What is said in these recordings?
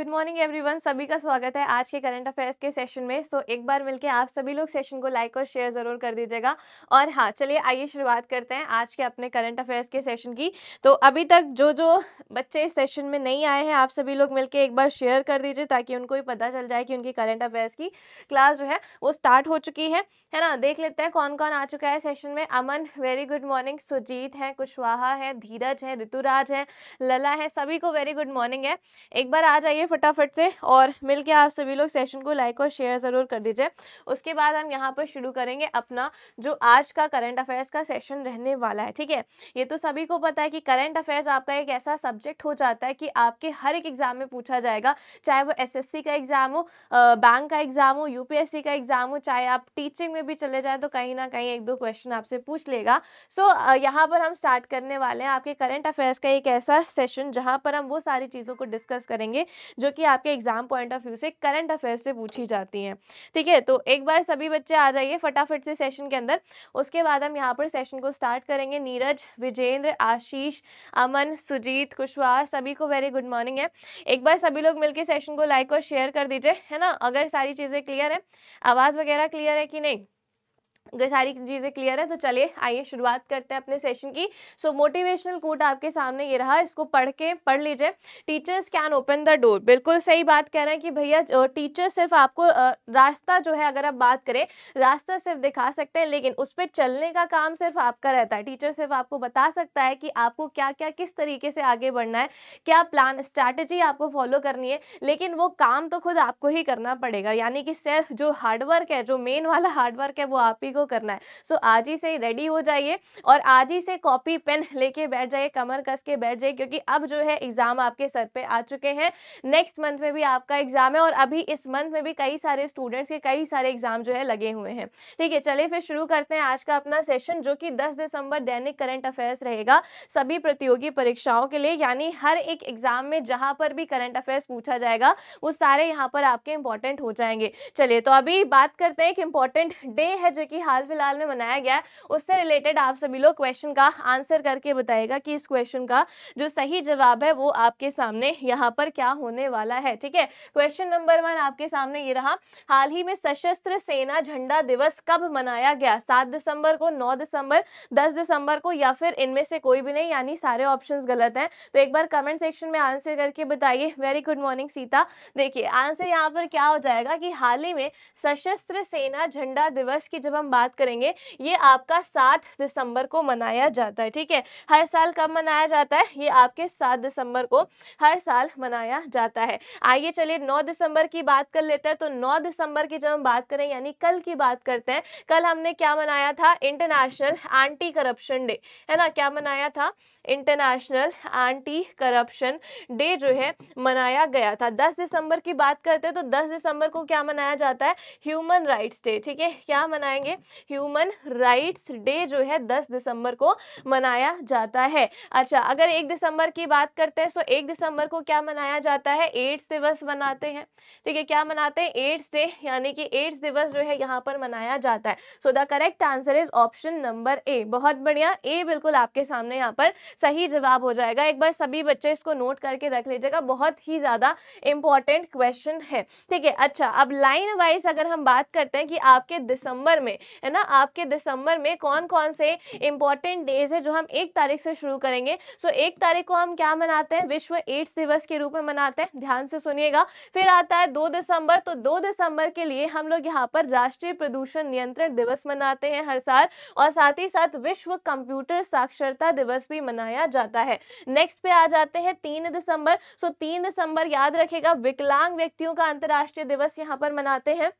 Good morning everyone सभी का स्वागत है आज के करंट अफेयर्स के सेशन में सो so, एक बार मिलके आप सभी लोग सेशन को लाइक और शेयर ज़रूर कर दीजिएगा और हाँ चलिए आइए शुरुआत करते हैं आज के अपने करंट अफेयर्स के सेशन की तो अभी तक जो जो बच्चे इस सेशन में नहीं आए हैं आप सभी लोग मिलकर एक बार शेयर कर दीजिए ताकि उनको भी पता चल जाए कि उनकी करंट अफेयर्स की क्लास जो है वो स्टार्ट हो चुकी है है ना देख लेते हैं कौन कौन आ चुका है सेशन में Aman very good morning Sujeet है कुशवाहा है धीरज है ऋतुराज है लला है सभी को वेरी गुड मॉर्निंग है एक बार आ जाइए फटाफट से और के आप सभी लोग सेशन को लाइक और शेयर ज़रूर कर दीजिए उसके बाद हम यहाँ पर शुरू करेंगे अपना जो आज का करंट अफेयर्स का सेशन रहने वाला है ठीक है ये तो सभी को पता है कि करंट अफेयर्स आपका एक ऐसा सब्जेक्ट हो जाता है कि आपके हर एक एग्ज़ाम में पूछा जाएगा चाहे वो एस का एग्ज़ाम हो बैंक का एग्ज़ाम हो यूपीएससी का एग्ज़ाम हो चाहे आप टीचिंग में भी चले जाएँ तो कहीं ना कहीं एक दो क्वेश्चन आपसे पूछ लेगा सो यहाँ पर हम स्टार्ट करने वाले हैं आपके करंट अफेयर्स का एक ऐसा सेशन जहाँ पर हम वो सारी चीज़ों को डिस्कस करेंगे जो कि आपके एग्जाम पॉइंट ऑफ व्यू से करंट अफेयर से पूछी जाती हैं ठीक है तो एक बार सभी बच्चे आ जाइए फटाफट से सेशन के अंदर उसके बाद हम यहाँ पर सेशन को स्टार्ट करेंगे नीरज विजेंद्र आशीष अमन सुजीत कुशवाहा सभी को वेरी गुड मॉर्निंग है एक बार सभी लोग मिलकर सेशन को लाइक और शेयर कर दीजिए है ना अगर सारी चीज़ें क्लियर है आवाज़ वगैरह क्लियर है कि नहीं ये सारी चीज़ें क्लियर है तो चलिए आइए शुरुआत करते हैं अपने सेशन की सो मोटिवेशनल कोट आपके सामने ये रहा इसको पढ़ के पढ़ लीजिए teachers can open the door बिल्कुल सही बात कह रहे हैं कि भैया टीचर सिर्फ आपको रास्ता जो है अगर आप बात करें रास्ता सिर्फ दिखा सकते हैं लेकिन उस पर चलने का काम सिर्फ आपका रहता है टीचर सिर्फ आपको बता सकता है कि आपको क्या क्या किस तरीके से आगे बढ़ना है क्या प्लान स्ट्रैटेजी आपको फॉलो करनी है लेकिन वो काम तो खुद आपको ही करना पड़ेगा यानी कि सिर्फ जो हार्डवर्क है जो मेन वाला हार्डवर्क है वो आप ही सभी को करना है सो so, आज ही से रेडी हो जाइए और आज ही से कॉपी पेन लेके बैठ जाइए कमर कस के बैठ जाइए क्योंकि अब जो है एग्ज़ाम आपके सर पे आ चुके हैं नेक्स्ट मंथ में भी आपका एग्ज़ाम है और अभी इस मंथ में भी कई सारे स्टूडेंट्स के कई सारे एग्ज़ाम जो है लगे हुए हैं ठीक है चलिए फिर शुरू करते हैं आज का अपना सेशन जो कि दस दिसंबर दैनिक करंट अफेयर्स रहेगा सभी प्रतियोगी परीक्षाओं के लिए यानी हर एक एग्ज़ाम में जहां पर भी करंट अफेयर्स पूछा जाएगा वो सारे यहाँ पर आपके इंपॉर्टेंट हो जाएंगे चलिए तो अभी बात करते हैं एक इंपॉर्टेंट डे है जो कि अभी हाल फिलहाल में बनाया गया है उससे रिलेटेड आप सभी लोग क्वेश्चन का आंसर करके बताएगा कि इस क्वेश्चन का जो सही जवाब है वो आपके सामने यहाँ पर क्या होने वाला है ठीक है क्वेश्चन नंबर वन आपके सामने ये रहा हाल ही में सशस्त्र सेना झंडा दिवस कब मनाया गया सात दिसंबर को नौ दिसंबर दस दिसंबर को या फिर इनमें से कोई भी नहीं यानी सारे ऑप्शन गलत है तो एक बार कमेंट सेक्शन में आंसर करके बताइए वेरी गुड मॉर्निंग सीता देखिए आंसर यहाँ पर क्या हो जाएगा कि हाल ही में सशस्त्र सेना झंडा दिवस की जब हम बात करेंगे ये आपका सात दिसंबर को मनाया जाता है ठीक है हर साल कब मनाया जाता है ये आपके सात दिसंबर को हर साल मनाया जाता है आइए चलिए नौ दिसंबर की बात कर लेते हैं तो नौ दिसंबर की जब हम बात करें यानी कल की बात करते हैं कल हमने क्या मनाया था इंटरनेशनल एंटी करप्शन डे है ना क्या मनाया था इंटरनेशनल एंटी करप्शन डे जो है मनाया गया था 10 दिसंबर की बात करते हैं तो 10 दिसंबर को क्या मनाया जाता है ह्यूमन राइट्स डे ठीक है क्या मनाएंगे ह्यूमन राइट्स डे जो है दस दिसंबर को मनाया जाता है अच्छा अगर एक दिसंबर की बात करते हैं तो एक दिसंबर को क्या मनाया जाता है एड्स दिवस मनाते हैं ठीक है क्या मनाते हैं एड्स डे यानी कि एड्स दिवस जो है यहाँ पर मनाया जाता है so the correct answer is option number A बहुत बढ़िया ए बिल्कुल आपके सामने यहाँ पर सही जवाब हो जाएगा एक बार सभी बच्चे इसको नोट करके रख लीजिएगा बहुत ही ज़्यादा इंपॉर्टेंट क्वेश्चन है ठीक है अच्छा अब लाइन वाइज अगर हम बात करते हैं कि आपके दिसंबर में है ना आपके दिसंबर में कौन कौन से इंपॉर्टेंट डेज है जो हम एक तारीख से शुरू करेंगे सो so, एक तारीख को हम क्या मनाते हैं विश्व एड्स दिवस के रूप में मनाते हैं ध्यान से सुनिएगा फिर आता है दो दिसंबर तो दो दिसंबर के लिए हम लोग यहाँ पर राष्ट्रीय प्रदूषण नियंत्रण दिवस मनाते हैं हर साल और साथ ही साथ विश्व कंप्यूटर साक्षरता दिवस भी मनाया जाता है नेक्स्ट पे आ जाते हैं तीन दिसंबर सो तीन दिसंबर याद रखेगा विकलांग व्यक्तियों का अंतर्राष्ट्रीय दिवस यहाँ पर मनाते हैं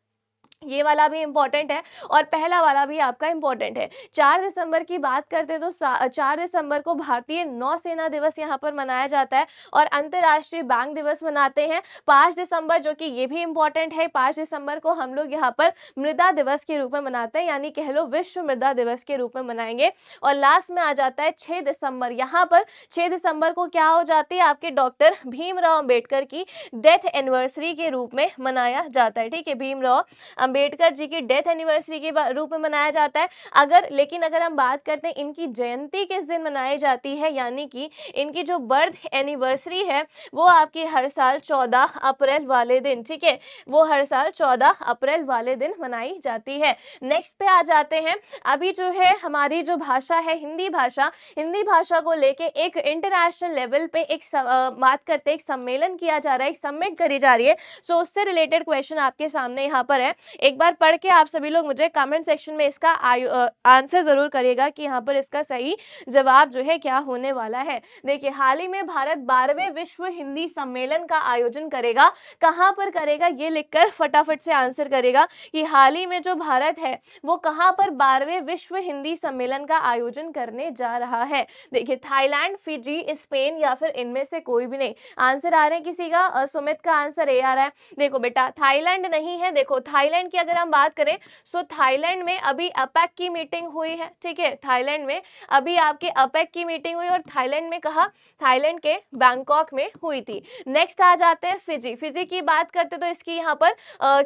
ये वाला भी इम्पॉर्टेंट है और पहला वाला भी आपका इम्पॉर्टेंट है चार दिसंबर की बात करते हैं तो चार दिसंबर को भारतीय नौसेना दिवस यहाँ पर मनाया जाता है और अंतर्राष्ट्रीय बैंक दिवस मनाते हैं पाँच दिसंबर जो कि ये भी इम्पॉर्टेंट है पाँच दिसंबर को हम लोग यहाँ पर मृदा दिवस के रूप में मनाते हैं यानी कह लो विश्व मृदा दिवस के रूप में मनाएंगे और लास्ट में आ जाता है छः दिसंबर यहाँ पर छः दिसंबर को क्या हो जाती है आपके डॉक्टर भीमराव अम्बेडकर की डेथ एनिवर्सरी के रूप में मनाया जाता है ठीक है भीमराव अंबेडकर जी की डेथ एनिवर्सरी के रूप में मनाया जाता है अगर लेकिन अगर हम बात करते हैं इनकी जयंती किस दिन मनाई जाती है यानी कि इनकी जो बर्थ एनिवर्सरी है वो आपकी हर साल चौदह अप्रैल वाले दिन ठीक है वो हर साल चौदह अप्रैल वाले दिन मनाई जाती है नेक्स्ट पे आ जाते हैं अभी जो है हमारी जो भाषा है हिंदी भाषा हिंदी भाषा को लेके एक इंटरनेशनल लेवल पे एक सम, आ, बात करते एक सम्मेलन किया जा रहा है एक सबमिट करी जा रही है सो so, उससे रिलेटेड क्वेश्चन आपके सामने यहाँ पर है एक बार पढ़ के आप सभी लोग मुझे कमेंट सेक्शन में इसका आंसर ज़रूर करिएगा कि यहाँ पर इसका सही जवाब जो है क्या होने वाला है देखिए हाल ही में भारत बारहवें विश्व हिंदी सम्मेलन का आयोजन करेगा कहाँ पर करेगा ये लिखकर फटाफट से आंसर करेगा कि हाल ही में जो भारत है वो कहाँ पर बारहवें विश्व हिंदी सम्मेलन का आयोजन करने जा रहा है देखिए थाईलैंड फिजी स्पेन या फिर इनमें से कोई भी नहीं आंसर आ रहे हैं किसी का सुमित का आंसर ए आ रहा है देखो बेटा थाईलैंड नहीं है देखो थाईलैंड थाईलैंड की अगर हम बात करें सो थाईलैंड में अभी अपेक की मीटिंग हुई है ठीक है थाईलैंड में अभी आपके अपेक की मीटिंग हुई और थाईलैंड में कहा थाईलैंड के बैंकॉक में हुई थी नेक्स्ट आ जाते हैं फिजी फिजी की बात करते तो इसकी यहाँ पर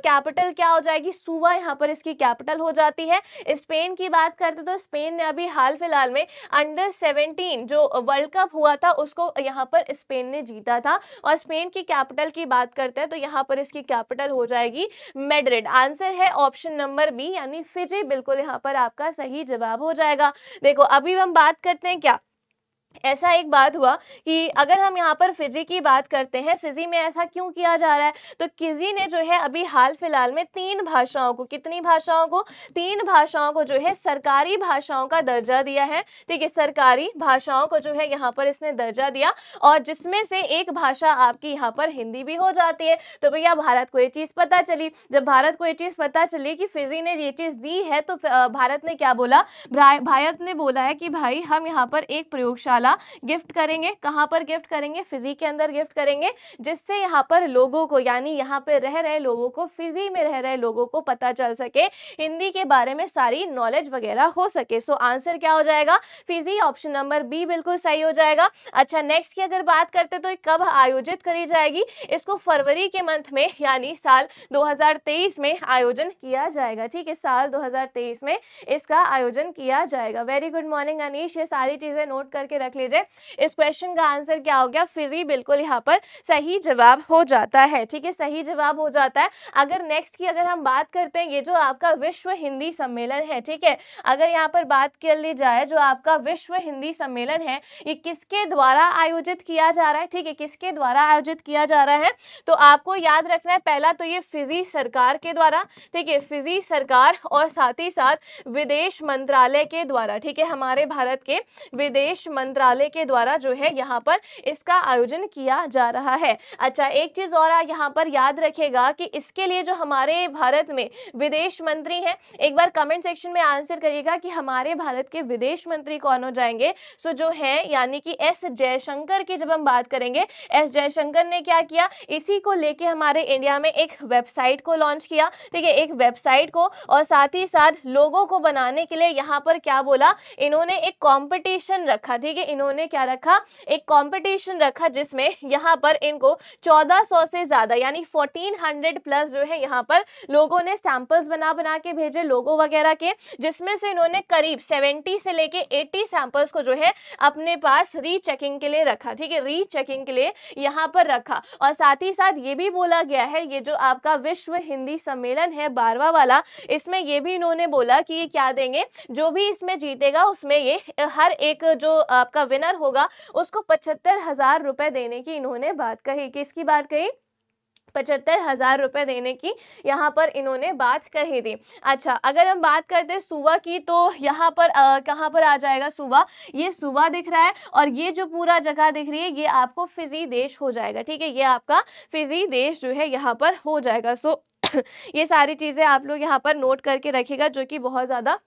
कैपिटल क्या हो जाएगी सुबह यहाँ पर इसकी कैपिटल हो जाती है स्पेन की बात करते तो स्पेन ने अभी हाल फिलहाल में अंडर सेवनटीन जो वर्ल्ड कप हुआ था उसको यहाँ पर स्पेन ने जीता था और स्पेन की कैपिटल की बात करते हैं तो यहाँ पर इसकी कैपिटल हो जाएगी मेड्रिड आंसर आंसर है ऑप्शन नंबर बी यानी फिजी बिल्कुल यहाँ पर आपका सही जवाब हो जाएगा देखो अभी हम बात करते हैं क्या ऐसा एक बात हुआ कि अगर हम यहाँ पर फिजी की बात करते हैं फिजी में ऐसा क्यों किया जा रहा है तो किजी ने जो है अभी हाल फिलहाल में तीन भाषाओं को कितनी भाषाओं को तीन भाषाओं को जो है सरकारी भाषाओं का दर्जा दिया है ठीक है सरकारी भाषाओं को जो है यहाँ पर इसने दर्जा दिया और जिसमें से एक भाषा आपकी यहाँ पर हिंदी भी हो जाती है तो भैया भारत को ये चीज़ पता चली जब भारत को ये चीज़ पता चली कि फिजी ने ये चीज़ दी है तो भारत ने क्या बोला भारत ने बोला है कि भाई हम यहाँ पर एक प्रयोगशाला वाला गिफ्ट करेंगे कहाँ पर गिफ्ट करेंगे फिजी के अंदर गिफ्ट करेंगे जिससे यहाँ पर लोगों को यानी यहाँ पर रह रहे लोगों को फिजी में रह रहे लोगों को पता चल सके हिंदी के बारे में सारी नॉलेज वगैरह हो सके सो so, आंसर क्या हो जाएगा फिजी ऑप्शन नंबर बी बिल्कुल सही हो जाएगा अच्छा नेक्स्ट की अगर बात करते तो कब आयोजित करी जाएगी इसको फरवरी के मंथ में यानी साल 2023 में आयोजन किया जाएगा ठीक है साल 2023 में इसका आयोजन किया जाएगा वेरी गुड मॉर्निंग अनिश ये सारी चीज़ें नोट करके रख रख लीजिए इस क्वेश्चन का आंसर क्या हो गया फिजी बिल्कुल यहाँ पर सही जवाब हो जाता है ठीक है सही जवाब हो जाता है अगर नेक्स्ट की अगर हम बात करते हैं ये जो आपका विश्व हिंदी सम्मेलन है ठीक है अगर यहाँ पर बात कर ली जाए जो आपका विश्व हिंदी सम्मेलन है ये किसके द्वारा आयोजित किया जा रहा है ठीक है किसके द्वारा आयोजित किया जा रहा है तो आपको याद रखना है पहला तो ये फिजी सरकार के द्वारा ठीक है फिजी सरकार और साथ ही साथ विदेश मंत्रालय के द्वारा ठीक है हमारे भारत के विदेश मंत्रालय मंत्रालय के द्वारा जो है यहाँ पर इसका आयोजन किया जा रहा है अच्छा एक चीज़ और यहाँ पर याद रखेगा कि इसके लिए जो हमारे भारत में विदेश मंत्री हैं एक बार कमेंट सेक्शन में आंसर करिएगा कि हमारे भारत के विदेश मंत्री कौन हो जाएंगे सो जो है यानी कि एस जयशंकर की जब हम बात करेंगे एस जयशंकर ने क्या किया इसी को लेके हमारे इंडिया में एक वेबसाइट को लॉन्च किया ठीक है एक वेबसाइट को और साथ ही साथ लोगों को बनाने के लिए यहाँ पर क्या बोला इन्होंने एक कॉम्पिटिशन रखा ठीक है इन्होंने क्या रखा एक कंपटीशन रखा जिसमें यहाँ पर इनको 1400 से ज़्यादा यानी 1400 प्लस जो है यहाँ पर लोगों ने सैंपल्स बना बना के भेजे लोगों वगैरह के जिसमें से इन्होंने करीब 70 से लेके 80 सैंपल्स को जो है अपने पास रीचेकिंग के लिए रखा ठीक है रीचेकिंग के लिए यहाँ पर रखा और साथ ही साथ ये भी बोला गया है ये जो आपका विश्व हिंदी सम्मेलन है बारवा वाला इसमें ये भी इन्होंने बोला कि ये क्या देंगे जो भी इसमें जीतेगा उसमें ये हर एक जो आपका विनर होगा उसको पचहत्तर हजार रुपए देने की इन्होंने बात कही किसकी बात कही पचहत्तर हज़ार रुपए देने की यहाँ पर इन्होंने बात कही थी अच्छा अगर हम बात करते हैं सुबह की तो यहाँ पर कहाँ पर आ जाएगा सुबह ये सुबह दिख रहा है और ये जो पूरा जगह दिख रही है ये आपको फिजी देश हो जाएगा ठीक है ये आपका फिजी देश जो है यहाँ पर हो जाएगा सो ये सारी चीज़ें आप लोग यहाँ पर नोट करके रखेगा जो कि बहुत ज़्यादा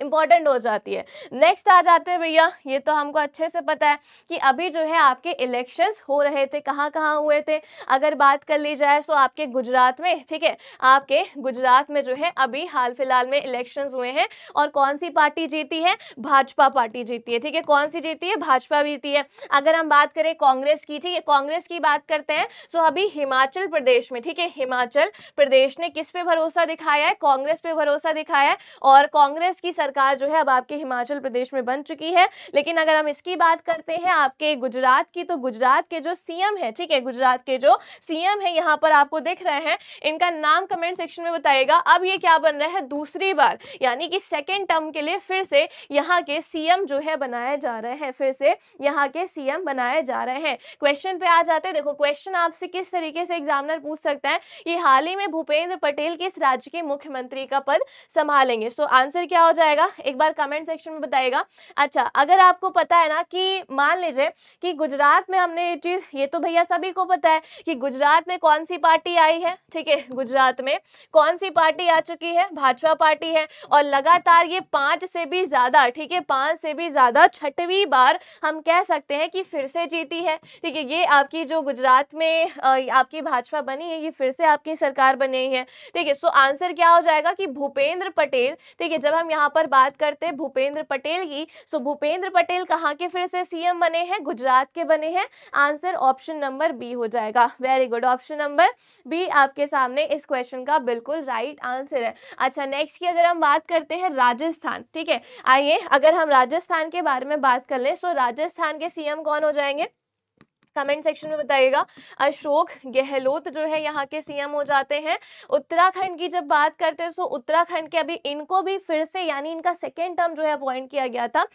इंपॉर्टेंट हो जाती है नेक्स्ट आ जाते हैं भैया ये तो हमको अच्छे से पता है कि अभी जो है आपके इलेक्शंस हो रहे थे कहाँ कहाँ हुए थे अगर बात कर ली जाए तो आपके गुजरात में ठीक है आपके गुजरात में जो है अभी हाल फिलहाल में इलेक्शंस हुए हैं और कौन सी पार्टी जीती है भाजपा पार्टी जीती है ठीक है कौन सी जीती है भाजपा जीती है अगर हम बात करें कांग्रेस की ठीक है कांग्रेस की बात करते हैं सो तो अभी हिमाचल प्रदेश में ठीक है हिमाचल प्रदेश ने किस पे भरोसा दिखाया है कांग्रेस पे भरोसा दिखाया है और कांग्रेस की सरकार जो है अब आपके हिमाचल प्रदेश में बन चुकी है लेकिन अगर हम इसकी बात करते हैं आपके गुजरात की तो गुजरात के जो सीएम है ठीक है गुजरात के जो सीएम है यहाँ पर आपको दिख रहे हैं इनका नाम कमेंट सेक्शन में बताएगा अब ये क्या बन रहा है दूसरी बार यानी कि सेकेंड टर्म के लिए फिर से यहाँ के सीएम जो है बनाए जा रहे हैं फिर से यहाँ के सीएम बनाए जा रहे हैं क्वेश्चन पे आ जाते हैं देखो क्वेश्चन आपसे किस तरीके से एग्जामिनर पूछ सकता है ये हाल ही में भूपेंद्र पटेल किस राज्य के मुख्यमंत्री का पद संभालेंगे सो आंसर क्या हो जाएगा जाएगा एक बार कमेंट सेक्शन में बताइएगा अच्छा अगर आपको पता है ना कि मान लीजिए कि गुजरात में हमने ये चीज ये तो भैया सभी को पता है कि गुजरात में कौन सी पार्टी आई है ठीक है गुजरात में कौन सी पार्टी आ चुकी है भाजपा पार्टी है और लगातार ये पांच से भी ज्यादा ठीक है पांच से भी ज्यादा छठवीं बार हम कह सकते हैं कि फिर से जीती है ठीक है ये आपकी जो गुजरात में आपकी भाजपा बनी है ये फिर से आपकी सरकार बनी है ठीक है सो आंसर क्या हो जाएगा कि भूपेंद्र पटेल ठीक है जब हम यहाँ पर बात करते हैं भूपेंद्र पटेल की सो भूपेंद्र पटेल कहाँ के फिर से सीएम बने हैं गुजरात के बने हैं आंसर ऑप्शन नंबर बी हो जाएगा very good option number B आपके सामने इस क्वेश्चन का बिल्कुल राइट आंसर है अच्छा नेक्स्ट की अगर हम बात करते हैं राजस्थान ठीक है आइए अगर हम राजस्थान के बारे में बात कर लें सो राजस्थान के सीएम कौन हो जाएंगे कमेंट सेक्शन में बताइएगा अशोक गहलोत जो है यहाँ के सीएम हो जाते हैं उत्तराखंड की जब बात करते हैं तो उत्तराखंड के अभी इनको भी फिर से यानी इनका सेकेंड टर्म जो है अपॉइंट किया गया था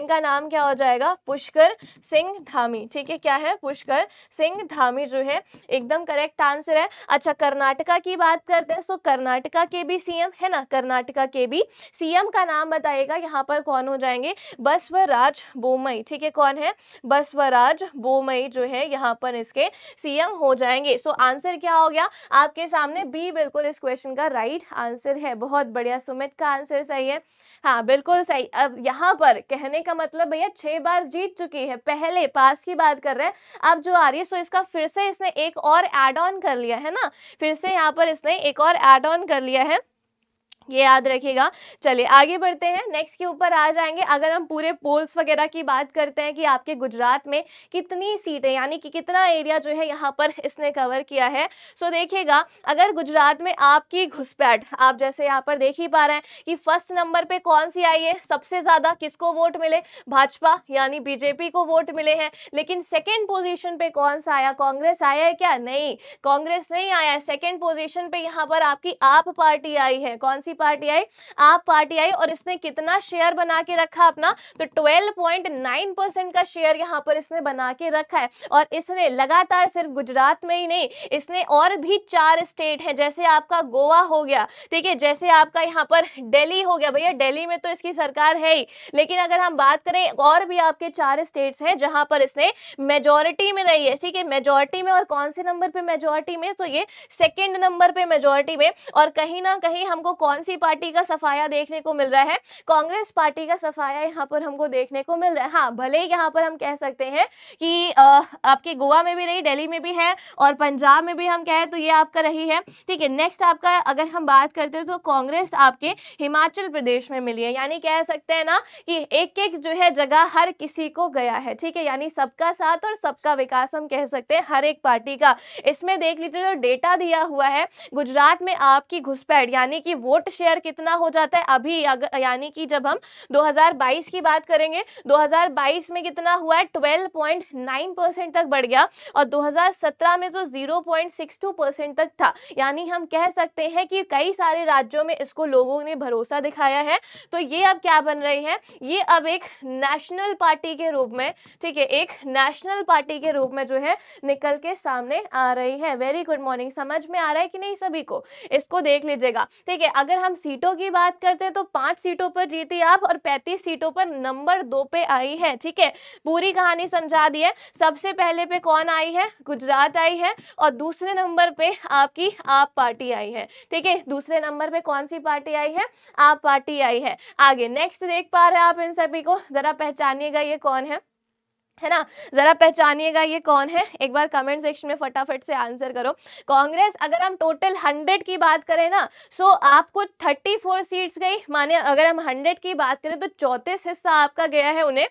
इनका नाम क्या हो जाएगा पुष्कर सिंह धामी ठीक है क्या है पुष्कर सिंह धामी जो है एकदम करेक्ट आंसर है अच्छा कर्नाटका की बात करते हैं तो कर्नाटका के भी सीएम है ना कर्नाटका के भी सीएम का नाम बताइएगा यहाँ पर कौन हो जाएंगे बसवराज बोमई ठीक है कौन है बसवराज बोमई जो है यहाँ पर इसके सीएम हो जाएंगे सो so, आंसर क्या हो गया आपके सामने बी बिल्कुल इस क्वेश्चन का राइट right आंसर है बहुत बढ़िया सुमित का आंसर सही है हाँ बिल्कुल सही अब यहाँ पर कहने का मतलब भैया छह बार जीत चुकी है पहले पास की बात कर रहे हैं अब जो आ रही है सो इसका फिर से इसने एक और एड ऑन कर लिया है ना फिर से यहाँ पर इसने एक और एड ऑन कर लिया है ये याद रखिएगा चलिए आगे बढ़ते हैं नेक्स्ट के ऊपर आ जाएंगे अगर हम पूरे पोल्स वगैरह की बात करते हैं कि आपके गुजरात में कितनी सीटें यानी कि कितना एरिया जो है यहाँ पर इसने कवर किया है सो देखिएगा अगर गुजरात में आपकी घुसपैठ आप जैसे यहाँ पर देख ही पा रहे हैं कि फर्स्ट नंबर पे कौन सी आई है सबसे ज़्यादा किसको वोट मिले भाजपा यानी बीजेपी को वोट मिले हैं लेकिन सेकेंड पोजिशन पे कौन सा आया कांग्रेस आया है क्या नहीं कांग्रेस नहीं आया सेकेंड पोजिशन पे यहाँ पर आपकी आप पार्टी आई है कौन सी पार्टी आई आप पार्टी आई और इसने कितना शेयर बना के रखा अपना तो 12.9 परसेंट का शेयर यहाँ पर इसने बना के रखा है और इसने लगातार सिर्फ गुजरात में ही नहीं इसने और भी चार स्टेट हैं जैसे आपका गोवा हो गया ठीक है जैसे आपका यहाँ पर दिल्ली हो गया भैया दिल्ली में तो इसकी सरकार है ही लेकिन अगर हम बात करें और भी आपके चार स्टेट्स हैं जहां पर इसने मेजोरिटी में रही है ठीक है मेजोरिटी में और कौन से नंबर पे मेजोरिटी में तो ये सेकंड नंबर पे मेजोरिटी में और कहीं ना कहीं हमको कौन कौन सी पार्टी का सफाया देखने को मिल रहा है कांग्रेस पार्टी का सफाया यहाँ पर हमको देखने को मिल रहा है हाँ भले यहाँ पर हम कह सकते हैं कि आ, आपके गोवा में भी रही दिल्ली में भी है और पंजाब में भी हम कहें तो ये आपका रही है ठीक है नेक्स्ट आपका अगर हम बात करते हैं तो कांग्रेस आपके हिमाचल प्रदेश में मिली है यानी कह सकते हैं ना कि एक एक जो है जगह हर किसी को गया है ठीक है यानी सबका साथ और सबका विकास हम कह सकते हैं हर एक पार्टी का इसमें देख लीजिए जो डेटा दिया हुआ है गुजरात में आपकी घुसपैठ यानी कि वोट शेयर कितना हो जाता है अभी यानी कि जब हम 2022 की बात करेंगे 2022 में कितना हुआ है 12.9 परसेंट तक बढ़ गया और 2017 में तो 0.62 परसेंट तक था यानी हम कह सकते हैं कि कई सारे राज्यों में इसको लोगों ने भरोसा दिखाया है तो ये अब क्या बन रही है ये अब एक नेशनल पार्टी के रूप में ठीक है एक नेशनल पार्टी के रूप में जो है निकल के सामने आ रही है वेरी गुड मॉर्निंग समझ में आ रहा है कि नहीं सभी को इसको देख लीजिएगा ठीक है अगर हम सीटों की बात करते हैं तो पांच सीटों पर जीती आप और पैंतीस सीटों पर नंबर दो पे आई है ठीक है पूरी कहानी समझा दी है सबसे पहले पे कौन आई है गुजरात आई है और दूसरे नंबर पे आपकी आप पार्टी आई है ठीक है दूसरे नंबर पे कौन सी पार्टी आई है आप पार्टी आई है आगे नेक्स्ट देख पा रहे हैं आप इन सभी को जरा पहचानिएगा ये कौन है है ना जरा पहचानिएगा ये कौन है एक बार कमेंट सेक्शन में फटाफट से आंसर करो कांग्रेस अगर हम टोटल हंड्रेड की बात करें ना सो आपको थर्टी फोर सीट्स गई माने अगर हम हंड्रेड की बात करें तो चौंतीस हिस्सा आपका गया है उन्हें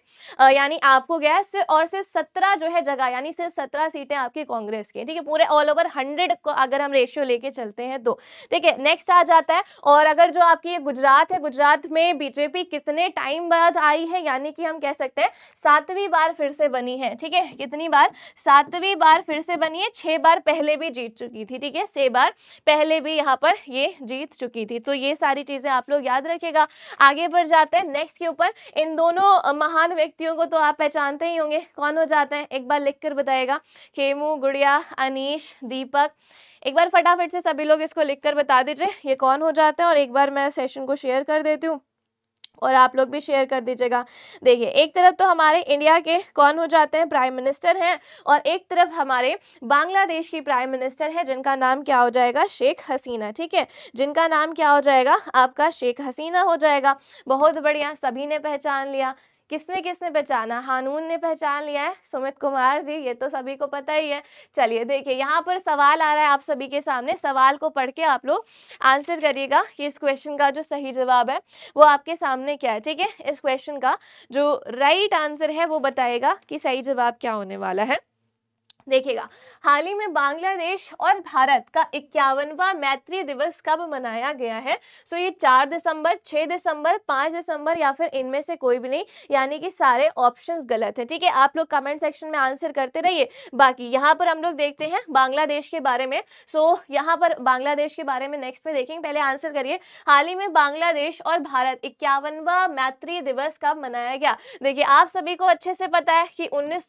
यानी आपको गया है और सिर्फ सत्रह जो है जगह यानी सिर्फ सत्रह सीटें आपकी कांग्रेस की ठीक है पूरे ऑल ओवर हंड्रेड को अगर हम रेशियो लेके चलते हैं तो ठीक है नेक्स्ट आ जाता है और अगर जो आपकी गुजरात है गुजरात में बीजेपी कितने टाइम बाद आई है यानी कि हम कह सकते हैं सातवीं बार फिर से बनी है ठीक है कितनी बार सातवीं बार फिर से बनी है छह बार पहले भी जीत चुकी थी ठीक है छह बार पहले भी यहाँ पर ये जीत चुकी थी तो ये सारी चीज़ें आप लोग याद रखेगा आगे बढ़ जाते हैं नेक्स्ट के ऊपर इन दोनों महान व्यक्तियों को तो आप पहचानते ही होंगे कौन हो जाते हैं एक बार लिख कर बताएगा खेमू गुड़िया अनिश दीपक एक बार फटाफट से सभी लोग इसको लिख कर बता दीजिए ये कौन हो जाते हैं और एक बार मैं सेशन को शेयर कर देती हूँ और आप लोग भी शेयर कर दीजिएगा देखिए एक तरफ तो हमारे इंडिया के कौन हो जाते हैं प्राइम मिनिस्टर हैं और एक तरफ हमारे बांग्लादेश की प्राइम मिनिस्टर हैं जिनका नाम क्या हो जाएगा शेख हसीना ठीक है जिनका नाम क्या हो जाएगा आपका शेख हसीना हो जाएगा बहुत बढ़िया सभी ने पहचान लिया किसने किसने पहचाना हानून ने पहचान लिया है सुमित कुमार जी ये तो सभी को पता ही है चलिए देखिए यहाँ पर सवाल आ रहा है आप सभी के सामने सवाल को पढ़ के आप लोग आंसर करिएगा कि इस क्वेश्चन का जो सही जवाब है वो आपके सामने क्या है ठीक है इस क्वेश्चन का जो राइट right आंसर है वो बताएगा कि सही जवाब क्या होने वाला है देखेगा हाल ही में बांग्लादेश और भारत का इक्यावनवा मैत्री दिवस कब मनाया गया है सो ये चार दिसंबर छः दिसंबर पाँच दिसंबर या फिर इनमें से कोई भी नहीं यानी कि सारे ऑप्शन गलत है ठीक है आप लोग कमेंट सेक्शन में आंसर करते रहिए बाकी यहाँ पर हम लोग देखते हैं बांग्लादेश के बारे में सो so, यहाँ पर बांग्लादेश के बारे में नेक्स्ट में देखेंगे पहले आंसर करिए हाल ही में बांग्लादेश और भारत इक्यावनवा मैत्री दिवस कब मनाया गया देखिए आप सभी को अच्छे से पता है कि उन्नीस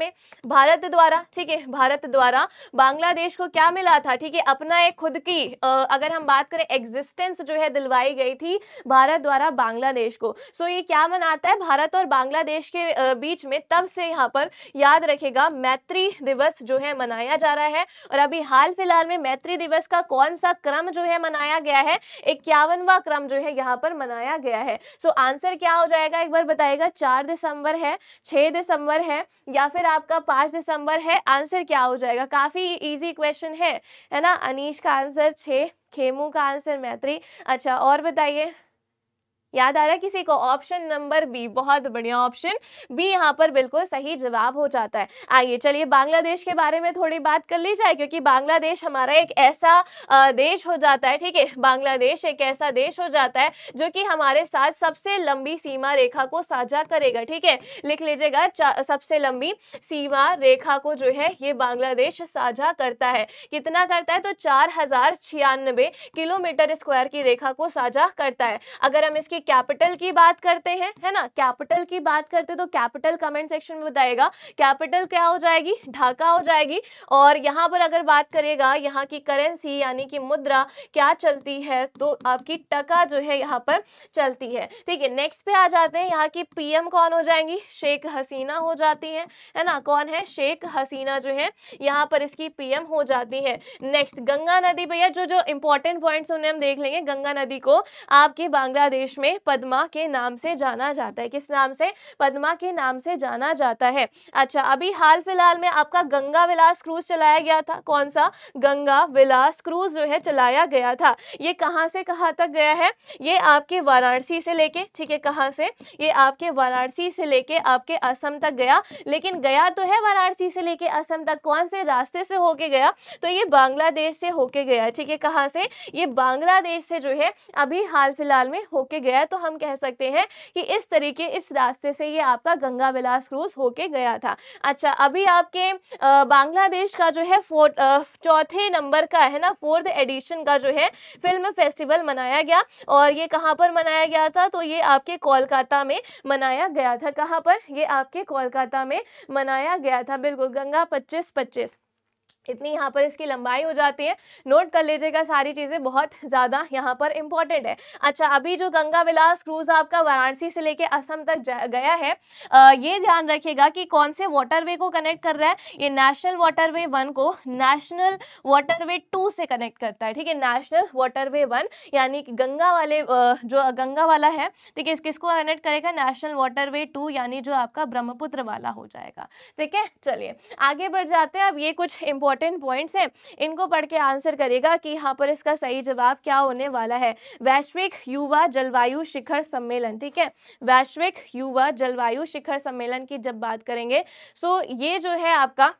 में भारत द्वारा ठीक है भारत द्वारा बांग्लादेश को क्या मिला था ठीक है अपना एक खुद की अगर हम बात करें एग्जिस्टेंस जो है दिलवाई गई थी भारत द्वारा बांग्लादेश को सो ये क्या मनाता है भारत और बांग्लादेश के बीच में तब से यहाँ पर याद रखेगा मैत्री दिवस जो है मनाया जा रहा है और अभी हाल फिलहाल में मैत्री दिवस का कौन सा क्रम जो है मनाया गया है इक्यावनवा क्रम जो है यहाँ पर मनाया गया है सो आंसर क्या हो जाएगा एक बार बताएगा चार दिसंबर है छह दिसंबर है या फिर आपका पांच दिसंबर है आंसर क्या हो जाएगा काफ़ी इजी क्वेश्चन है है ना अनीश का आंसर छे खेमू का आंसर मैत्री अच्छा और बताइए याद आ रहा है किसी को ऑप्शन नंबर बी बहुत बढ़िया ऑप्शन बी यहाँ पर बिल्कुल सही जवाब हो जाता है आइए चलिए बांग्लादेश के बारे में थोड़ी बात कर ली जाए क्योंकि बांग्लादेश हमारा एक ऐसा देश हो जाता है ठीक है बांग्लादेश एक ऐसा देश हो जाता है जो कि हमारे साथ सबसे लंबी सीमा रेखा को साझा करेगा ठीक है लिख लीजिएगा सबसे लंबी सीमा रेखा को जो है ये बांग्लादेश साझा करता है कितना करता है तो चार किलोमीटर स्क्वायर की रेखा को साझा करता है अगर हम इसकी की कैपिटल की बात करते हैं है ना कैपिटल की बात करते तो कैपिटल कमेंट सेक्शन में बताएगा कैपिटल क्या हो जाएगी ढाका हो जाएगी और यहाँ पर अगर बात करेगा यहाँ की करेंसी यानी कि मुद्रा क्या चलती है तो आपकी टका जो है यहाँ पर चलती है ठीक है नेक्स्ट पे आ जाते हैं यहाँ की पीएम कौन हो जाएंगी शेख हसीना हो जाती है है ना कौन है शेख हसीना जो है यहाँ पर इसकी पीएम हो जाती है नेक्स्ट गंगा नदी भैया जो जो इंपॉर्टेंट पॉइंट्स उन्हें हम देख लेंगे गंगा नदी को आपके बांग्लादेश में में पद्मा के नाम से जाना जाता है किस नाम से पद्मा के नाम से जाना जाता है अच्छा अभी हाल फिलहाल में आपका गंगा विलास क्रूज चलाया गया था कौन सा गंगा विलास क्रूज जो है चलाया गया था ये कहाँ से कहाँ तक गया है ये आपके वाराणसी से लेके ठीक है कहाँ से ये आपके वाराणसी से लेके आपके असम तक गया लेकिन गया तो है वाराणसी से लेके असम तक कौन से रास्ते से होके गया तो ये बांग्लादेश से होके गया ठीक है कहाँ से ये बांग्लादेश से जो है अभी हाल फिलहाल में होके गया गया है तो हम कह सकते हैं कि इस तरीके इस रास्ते से ये आपका गंगा विलास क्रूज होके गया था अच्छा अभी आपके बांग्लादेश का जो है चौथे नंबर का है ना फोर्थ एडिशन का जो है फिल्म फेस्टिवल मनाया गया और ये कहाँ पर मनाया गया था तो ये आपके कोलकाता में मनाया गया था कहाँ पर ये आपके कोलकाता में मनाया गया था बिल्कुल गंगा पच्चीस पच्चीस इतनी यहाँ पर इसकी लंबाई हो जाती है नोट कर लीजिएगा सारी चीज़ें बहुत ज़्यादा यहाँ पर इंपॉर्टेंट है अच्छा अभी जो गंगा विलास क्रूज आपका वाराणसी से लेके असम तक गया है आ, ये ध्यान रखिएगा कि कौन से वाटरवे को कनेक्ट कर रहा है ये नेशनल वाटरवे वन को नेशनल वाटरवे टू से कनेक्ट करता है ठीक है नेशनल वाटरवे वन यानी कि गंगा वाले जो गंगा वाला है ठीक है किसको कनेक्ट करेगा नेशनल वाटर टू यानी जो आपका ब्रह्मपुत्र वाला हो जाएगा ठीक है चलिए आगे बढ़ जाते हैं अब ये कुछ इंपॉर्टेंट इंपॉर्टेंट पॉइंट्स हैं इनको पढ़ के आंसर करेगा कि यहाँ पर इसका सही जवाब क्या होने वाला है वैश्विक युवा जलवायु शिखर सम्मेलन ठीक है वैश्विक युवा जलवायु शिखर सम्मेलन की जब बात करेंगे सो ये जो है आपका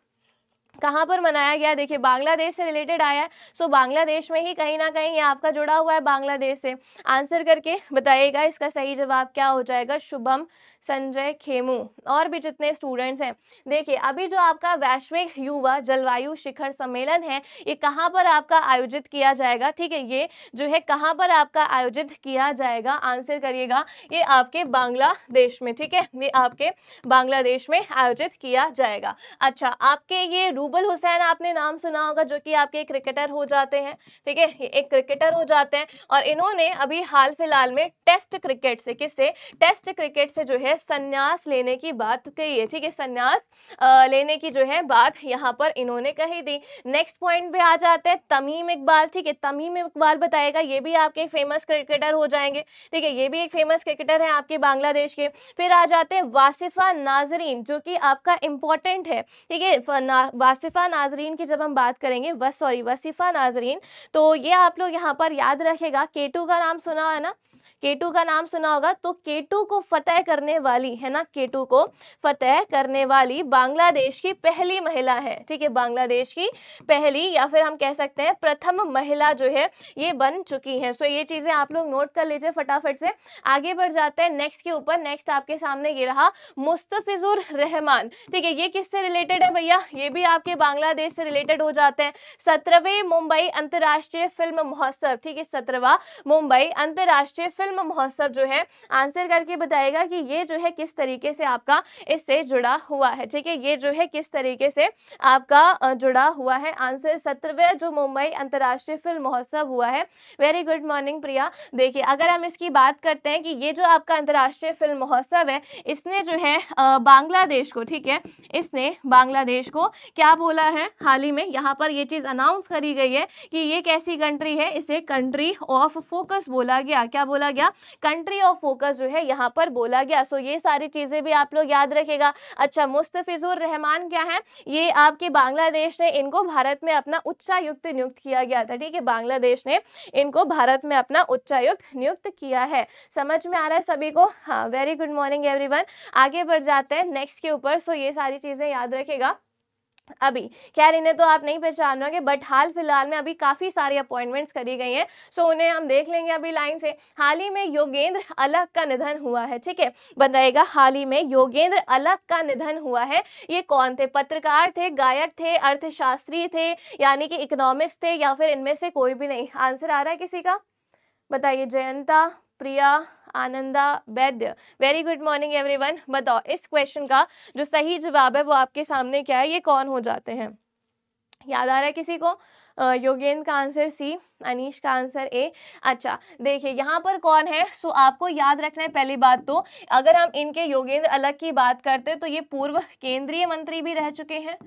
कहाँ पर मनाया गया देखिए बांग्लादेश से रिलेटेड आया है सो बांग्लादेश में ही कहीं ना कहीं ये आपका जुड़ा हुआ है बांग्लादेश से आंसर करके बताइएगा इसका सही जवाब क्या हो जाएगा शुभम संजय खेमू और भी जितने स्टूडेंट्स हैं देखिए अभी जो आपका वैश्विक युवा जलवायु शिखर सम्मेलन है ये कहाँ पर आपका आयोजित किया जाएगा ठीक है ये जो है कहाँ पर आपका आयोजित किया जाएगा आंसर करिएगा ये आपके बांग्लादेश में ठीक है ये आपके बांग्लादेश में आयोजित किया जाएगा अच्छा आपके ये रूप यूबल हुसैन आपने नाम सुना होगा जो कि आपके क्रिकेटर हो जाते हैं ठीक है एक क्रिकेटर हो जाते हैं और इन्होंने अभी हाल फिलहाल में टेस्ट क्रिकेट से किससे टेस्ट क्रिकेट से जो है संन्यास लेने की बात कही है ठीक है संन्यास लेने की जो है बात यहाँ पर इन्होंने कही दी नेक्स्ट पॉइंट पे आ जाते हैं तमीम इकबाल ठीक है तमीम इकबाल बताएगा ये भी आपके फेमस क्रिकेटर हो जाएंगे ठीक है ये भी एक फेमस क्रिकेटर है आपके बांग्लादेश के फिर आ जाते हैं वासिफा नाजरीन जो कि आपका इंपॉर्टेंट है ठीक है वसीफ़ा नाजरीन की जब हम बात करेंगे वस सॉरी वसीफ़ा नाजरीन तो ये आप लोग यहाँ पर याद रखेगा केटू का नाम सुना है ना केटू का नाम सुना होगा तो केटू को फतेह करने वाली है ना केटू को फतेह करने वाली बांग्लादेश की पहली महिला है ठीक है बांग्लादेश की पहली या फिर हम कह सकते हैं प्रथम महिला जो है ये बन चुकी है सो ये चीज़ें आप लोग नोट कर लीजिए फटाफट से आगे बढ़ जाते हैं नेक्स्ट के ऊपर नेक्स्ट आपके सामने ये रहा मुस्तफिजुर रहमान ठीक है ये किससे रिलेटेड है भैया ये भी आपके बांग्लादेश से रिलेटेड हो जाते हैं सत्रहवें मुंबई अंतर्राष्ट्रीय फिल्म महोत्सव ठीक है सत्रहवा मुंबई अंतर्राष्ट्रीय फिल्म फिल्म महोत्सव जो है आंसर करके बताएगा कि ये जो है किस तरीके से आपका इससे जुड़ा हुआ है ठीक है ये जो है किस तरीके से आपका जुड़ा हुआ है आंसर सत्रहवें जो मुंबई अंतर्राष्ट्रीय फिल्म महोत्सव हुआ है वेरी गुड मॉर्निंग प्रिया देखिए अगर हम इसकी बात करते हैं कि ये जो आपका अंतर्राष्ट्रीय फिल्म महोत्सव है इसने जो है बांग्लादेश को ठीक है इसने बांग्लादेश को क्या बोला है हाल ही में यहाँ पर ये चीज़ अनाउंस करी गई है कि ये कैसी कंट्री है इसे कंट्री ऑफ फोकस बोला गया क्या बोला गया गया कंट्री ऑफ फोकस जो है यहाँ पर बोला गया सो ये सारी चीज़ें भी आप लोग याद रखेगा अच्छा मुस्तफिजुर रहमान क्या है ये आपके बांग्लादेश ने इनको भारत में अपना उच्चायुक्त नियुक्त किया गया था ठीक है बांग्लादेश ने इनको भारत में अपना उच्चायुक्त नियुक्त किया है समझ में आ रहा है सभी को हाँ वेरी गुड मॉर्निंग एवरी आगे बढ़ जाते हैं नेक्स्ट के ऊपर सो ये सारी चीज़ें याद रखेगा अभी खैर इन्हें तो आप नहीं पहचान रहे बट हाल फिलहाल में अभी काफ़ी सारी अपॉइंटमेंट्स करी गई हैं सो उन्हें हम देख लेंगे अभी लाइन से हाल ही में योगेंद्र अलग का निधन हुआ है ठीक है बताएगा हाल ही में योगेंद्र अलग का निधन हुआ है ये कौन थे पत्रकार थे गायक थे अर्थशास्त्री थे यानी कि इकोनॉमिस्ट थे या फिर इनमें से कोई भी नहीं आंसर आ रहा है किसी का बताइए जयंता प्रिया आनंदा वैद्य वेरी गुड मॉर्निंग एवरीवन बताओ इस क्वेश्चन का जो सही जवाब है वो आपके सामने क्या है ये कौन हो जाते हैं याद आ रहा है किसी को योगेंद्र का आंसर सी अनीश का आंसर ए अच्छा देखिए यहाँ पर कौन है सो आपको याद रखना है पहली बात तो अगर हम इनके योगेंद्र अलग की बात करते तो ये पूर्व केंद्रीय मंत्री भी रह चुके हैं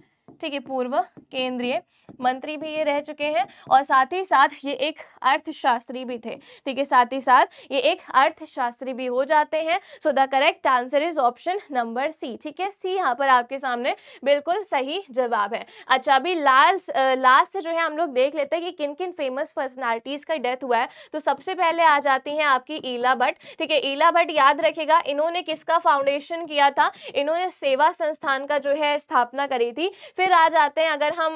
ठीक है पूर्व केंद्रीय मंत्री भी ये रह चुके हैं और साथ ही साथ ये एक अर्थशास्त्री भी थे ठीक है साथ ही साथ ये एक अर्थशास्त्री भी हो जाते हैं so the correct answer is option number C ठीक है सी यहाँ पर आपके सामने बिल्कुल सही जवाब है अच्छा अभी लास्ट लास्ट जो है हम लोग देख लेते हैं कि किन किन फेमस पर्सनैलिटीज का डेथ हुआ है तो सबसे पहले आ जाती हैं आपकी ईला भट्ट ठीक है ईला भट्ट याद रखेगा इन्होंने किसका फाउंडेशन किया था इन्होंने सेवा संस्थान का जो है स्थापना करी थी फिर फिर आ जाते हैं अगर हम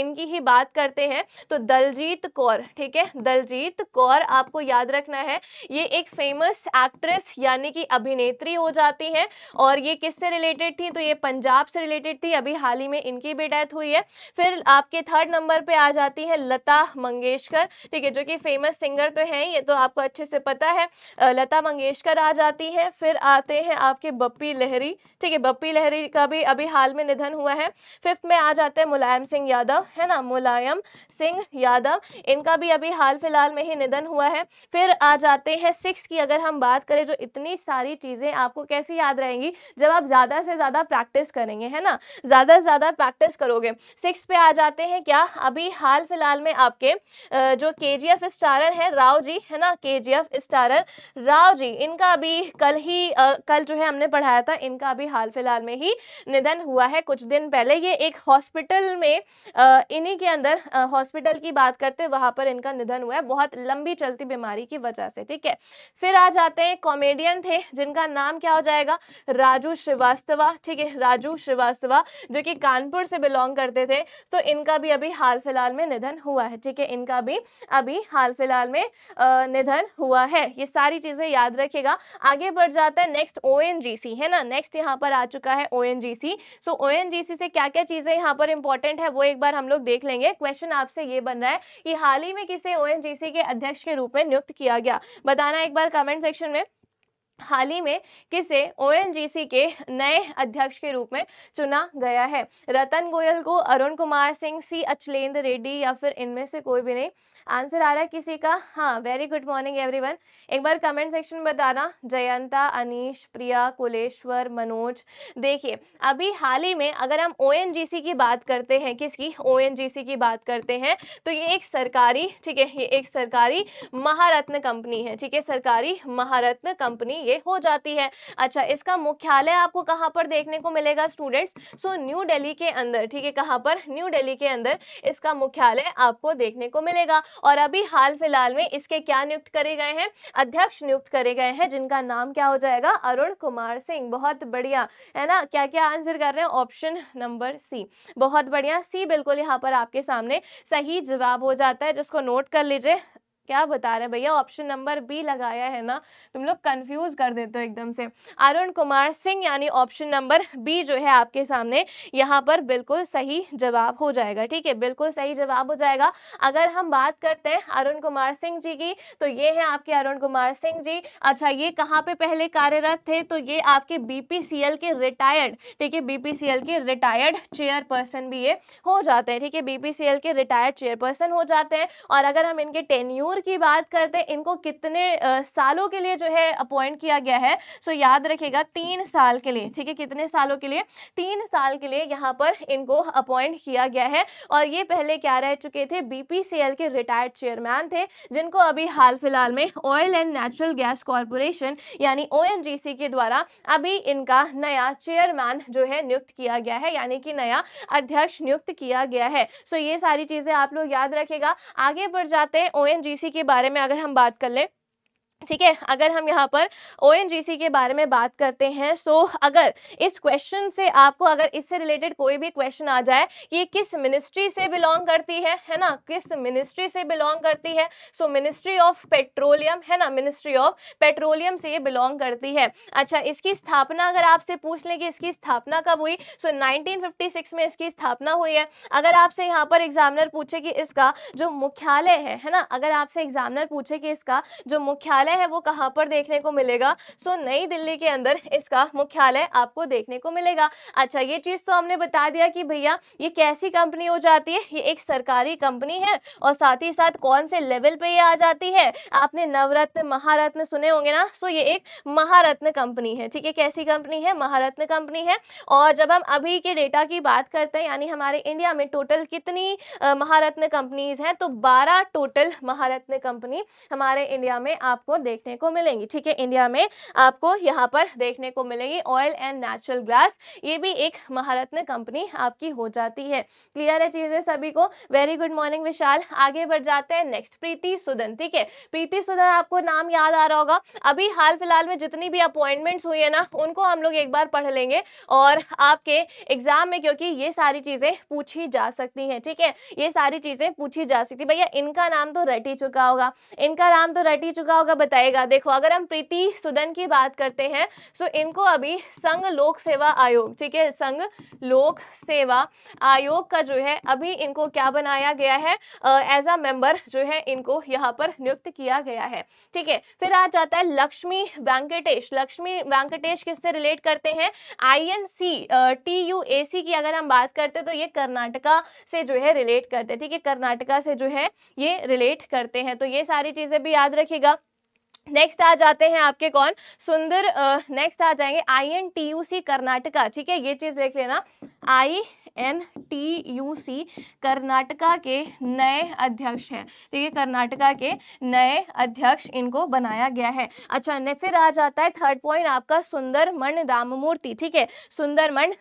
इनकी ही बात करते हैं तो दलजीत कौर ठीक है दलजीत कौर आपको याद रखना है ये एक फेमस एक्ट्रेस यानी कि अभिनेत्री हो जाती हैं और ये किससे रिलेटेड थी तो ये पंजाब से रिलेटेड थी अभी हाल ही में इनकी भी डेथ हुई है फिर आपके थर्ड नंबर पे आ जाती है लता मंगेशकर ठीक है जो कि फेमस सिंगर तो हैं ये तो आपको अच्छे से पता है लता मंगेशकर आ जाती हैं फिर आते हैं आपके बप्पी लहरी ठीक है बप्पी लहरी का भी अभी हाल में निधन हुआ है फिफ्थ में आ जाते हैं मुलायम सिंह यादव है ना मुलायम सिंह यादव इनका भी अभी हाल फिलहाल में ही निधन हुआ है फिर आ जाते हैं सिक्स की अगर हम बात करें जो इतनी सारी चीज़ें आपको कैसी याद रहेंगी जब आप ज़्यादा से ज़्यादा प्रैक्टिस करेंगे है ना ज़्यादा से ज़्यादा प्रैक्टिस करोगे सिक्स पे आ जाते हैं क्या अभी हाल फिलहाल में आपके जो के जी एफ स्टारर है राव जी है ना K G F starrer Rao ji इनका अभी कल ही कल जो है हमने पढ़ाया था इनका अभी हाल फिलहाल में ही निधन हुआ है कुछ दिन पहले ये एक एक हॉस्पिटल में इन्हीं के अंदर हॉस्पिटल की बात करते हैं वहाँ पर इनका निधन हुआ है बहुत लंबी चलती बीमारी की वजह से ठीक है फिर आ जाते हैं कॉमेडियन थे जिनका नाम क्या हो जाएगा राजू श्रीवास्तवा ठीक है राजू श्रीवास्तवा जो कि कानपुर से बिलोंग करते थे तो इनका भी अभी हाल फिलहाल में निधन हुआ है ठीक है इनका भी अभी हाल फिलहाल में निधन हुआ है ये सारी चीज़ें याद रखेगा आगे बढ़ जाता है नेक्स्ट ओ है ना नेक्स्ट यहाँ पर आ चुका है ओ सो ओ से क्या क्या चीज़ें चीजें यहाँ पर इंपॉर्टेंट है वो एक बार हम लोग देख लेंगे क्वेश्चन आपसे ये बन रहा है कि हाल ही में किसे ओएनजीसी के अध्यक्ष के रूप में नियुक्त किया गया बताना एक बार कमेंट सेक्शन में हाल ही में किसे ओएनजीसी के नए अध्यक्ष के रूप में चुना गया है रतन गोयल को अरुण कुमार सिंह सी अचलेंद्र रेड्डी या फिर इनमें से कोई भी नहीं आंसर आ रहा है किसी का हाँ वेरी गुड मॉर्निंग एवरीवन एक बार कमेंट सेक्शन में बताना जयंता अनीश प्रिया कुलेश्वर मनोज देखिए अभी हाल ही में अगर हम ओ की बात करते हैं किसकी ओ की बात करते हैं तो ये एक सरकारी ठीक है ये एक सरकारी महारत्न कंपनी है ठीक है सरकारी महारत्न कंपनी ये हो जाती है अच्छा इसका मुख्यालय आपको कहाँ पर देखने को मिलेगा स्टूडेंट्स सो न्यू डेली के अंदर ठीक है कहाँ पर न्यू डेली के अंदर इसका मुख्यालय आपको देखने को मिलेगा और अभी हाल फिलहाल में इसके क्या नियुक्त करे गए हैं अध्यक्ष नियुक्त करे गए हैं जिनका नाम क्या हो जाएगा अरुण कुमार सिंह बहुत बढ़िया है ना क्या क्या आंसर कर रहे हैं ऑप्शन नंबर सी बहुत बढ़िया सी बिल्कुल यहाँ पर आपके सामने सही जवाब हो जाता है जिसको नोट कर लीजिए क्या बता रहे भैया ऑप्शन नंबर बी लगाया है ना तुम लोग कंफ्यूज कर देते हो एकदम से अरुण कुमार सिंह यानी ऑप्शन नंबर बी जो है आपके सामने यहाँ पर बिल्कुल सही जवाब हो जाएगा ठीक है बिल्कुल सही जवाब हो जाएगा अगर हम बात करते हैं अरुण कुमार सिंह जी की तो ये है आपके अरुण कुमार सिंह जी अच्छा ये कहाँ पे पहले कार्यरत थे तो ये आपके बीपीसीएल के रिटायर्ड ठीक है बीपीसीएल के रिटायर्ड चेयरपर्सन भी ये हो जाते हैं ठीक है बीपीसीएल के रिटायर्ड चेयरपर्सन हो जाते हैं और अगर हम इनके टेन्यू कपूर की बात करते हैं इनको कितने आ, सालों के लिए जो है अपॉइंट किया गया है सो याद रखेगा तीन साल के लिए ठीक है कितने सालों के लिए तीन साल के लिए यहाँ पर इनको अपॉइंट किया गया है और ये पहले क्या रह चुके थे बी के रिटायर्ड चेयरमैन थे जिनको अभी हाल फिलहाल में oil and natural gas corporation यानी ओ के द्वारा अभी इनका नया चेयरमैन जो है नियुक्त किया गया है यानी कि नया अध्यक्ष नियुक्त किया गया है सो so, ये सारी चीज़ें आप लोग याद रखेगा आगे बढ़ जाते हैं ओ के बारे में अगर हम बात कर लें ठीक है अगर हम यहाँ पर ओ के बारे में बात करते हैं सो so, अगर इस क्वेश्चन से आपको अगर इससे रिलेटेड कोई भी क्वेश्चन आ जाए कि ये किस मिनिस्ट्री से बिलोंग करती है है ना किस मिनिस्ट्री से बिलोंग करती है सो मिनिस्ट्री ऑफ पेट्रोलियम है ना मिनिस्ट्री ऑफ पेट्रोलियम से ये बिलोंग करती है अच्छा इसकी स्थापना अगर आपसे पूछ लें कि इसकी स्थापना कब हुई सो नाइनटीन में इसकी स्थापना हुई है अगर आपसे यहाँ पर एग्जामिनर पूछे कि इसका जो मुख्यालय है है ना अगर आपसे एग्जामिनर पूछे कि इसका जो मुख्यालय है वो कहाँ पर देखने को मिलेगा सो नई दिल्ली के अंदर इसका मुख्यालय आपको देखने को मिलेगा अच्छा ये चीज़ तो हमने बता दिया कि भैया ये कैसी कंपनी हो जाती है ये एक सरकारी कंपनी है और साथ ही साथ कौन से लेवल पे ये आ जाती है आपने नवरत्न महारत्न सुने होंगे ना सो ये एक महारत्न कंपनी है ठीक है कैसी कंपनी है महारत्न कंपनी है और जब हम अभी के डेटा की बात करते हैं यानी हमारे इंडिया में टोटल कितनी महारत्न कंपनीज हैं तो 12 टोटल महारत्न कंपनी हमारे इंडिया में आपको देखने को मिलेंगी ठीक है इंडिया में आपको यहाँ पर देखने को मिलेगी ऑयल एंड नेचुरल ग्लास ये भी एक महारत्न कंपनी आपकी हो जाती है क्लियर है चीजें सभी को वेरी गुड मॉर्निंग विशाल आगे बढ़ जाते हैं नेक्स्ट प्रीति सुदन ठीक है प्रीति सुदन आपको नाम याद आ रहा होगा अभी हाल फिलहाल में जितनी भी अपॉइंटमेंट हुई है ना उनको हम लोग एक बार पढ़ लेंगे और आपके एग्जाम में क्योंकि ये सारी चीजें पूछी जा सकती है ठीक है ये सारी चीजें पूछी जा सकती भैया इनका नाम तो रट ही चुका होगा इनका नाम तो रट ही चुका होगा बताएगा देखो अगर हम प्रीति सुदन की बात करते हैं तो इनको अभी संघ लोक सेवा आयोग ठीक है संघ लोक सेवा आयोग का जो है अभी इनको क्या बनाया गया है एज अ मेंबर जो है इनको यहाँ पर नियुक्त किया गया है ठीक है फिर आ जाता है लक्ष्मी वेंकटेश लक्ष्मी वेंकटेश किससे रिलेट करते हैं I N C T U A C की अगर हम बात करते तो ये कर्नाटका से जो है रिलेट करते ठीक है कर्नाटका से जो है ये रिलेट करते हैं तो ये सारी चीज़ें भी याद रखेगा नेक्स्ट आ जाते हैं आपके कौन सुंदर नेक्स्ट आ जाएंगे I N T U C Karnataka ठीक है ये चीज देख लेना I N T U C Karnataka के नए अध्यक्ष हैं ठीक है कर्नाटका के नए अध्यक्ष इनको बनाया गया है अच्छा ने फिर आ जाता है थर्ड पॉइंट आपका सुंदरमन मूर्ति ठीक है सुंदरमन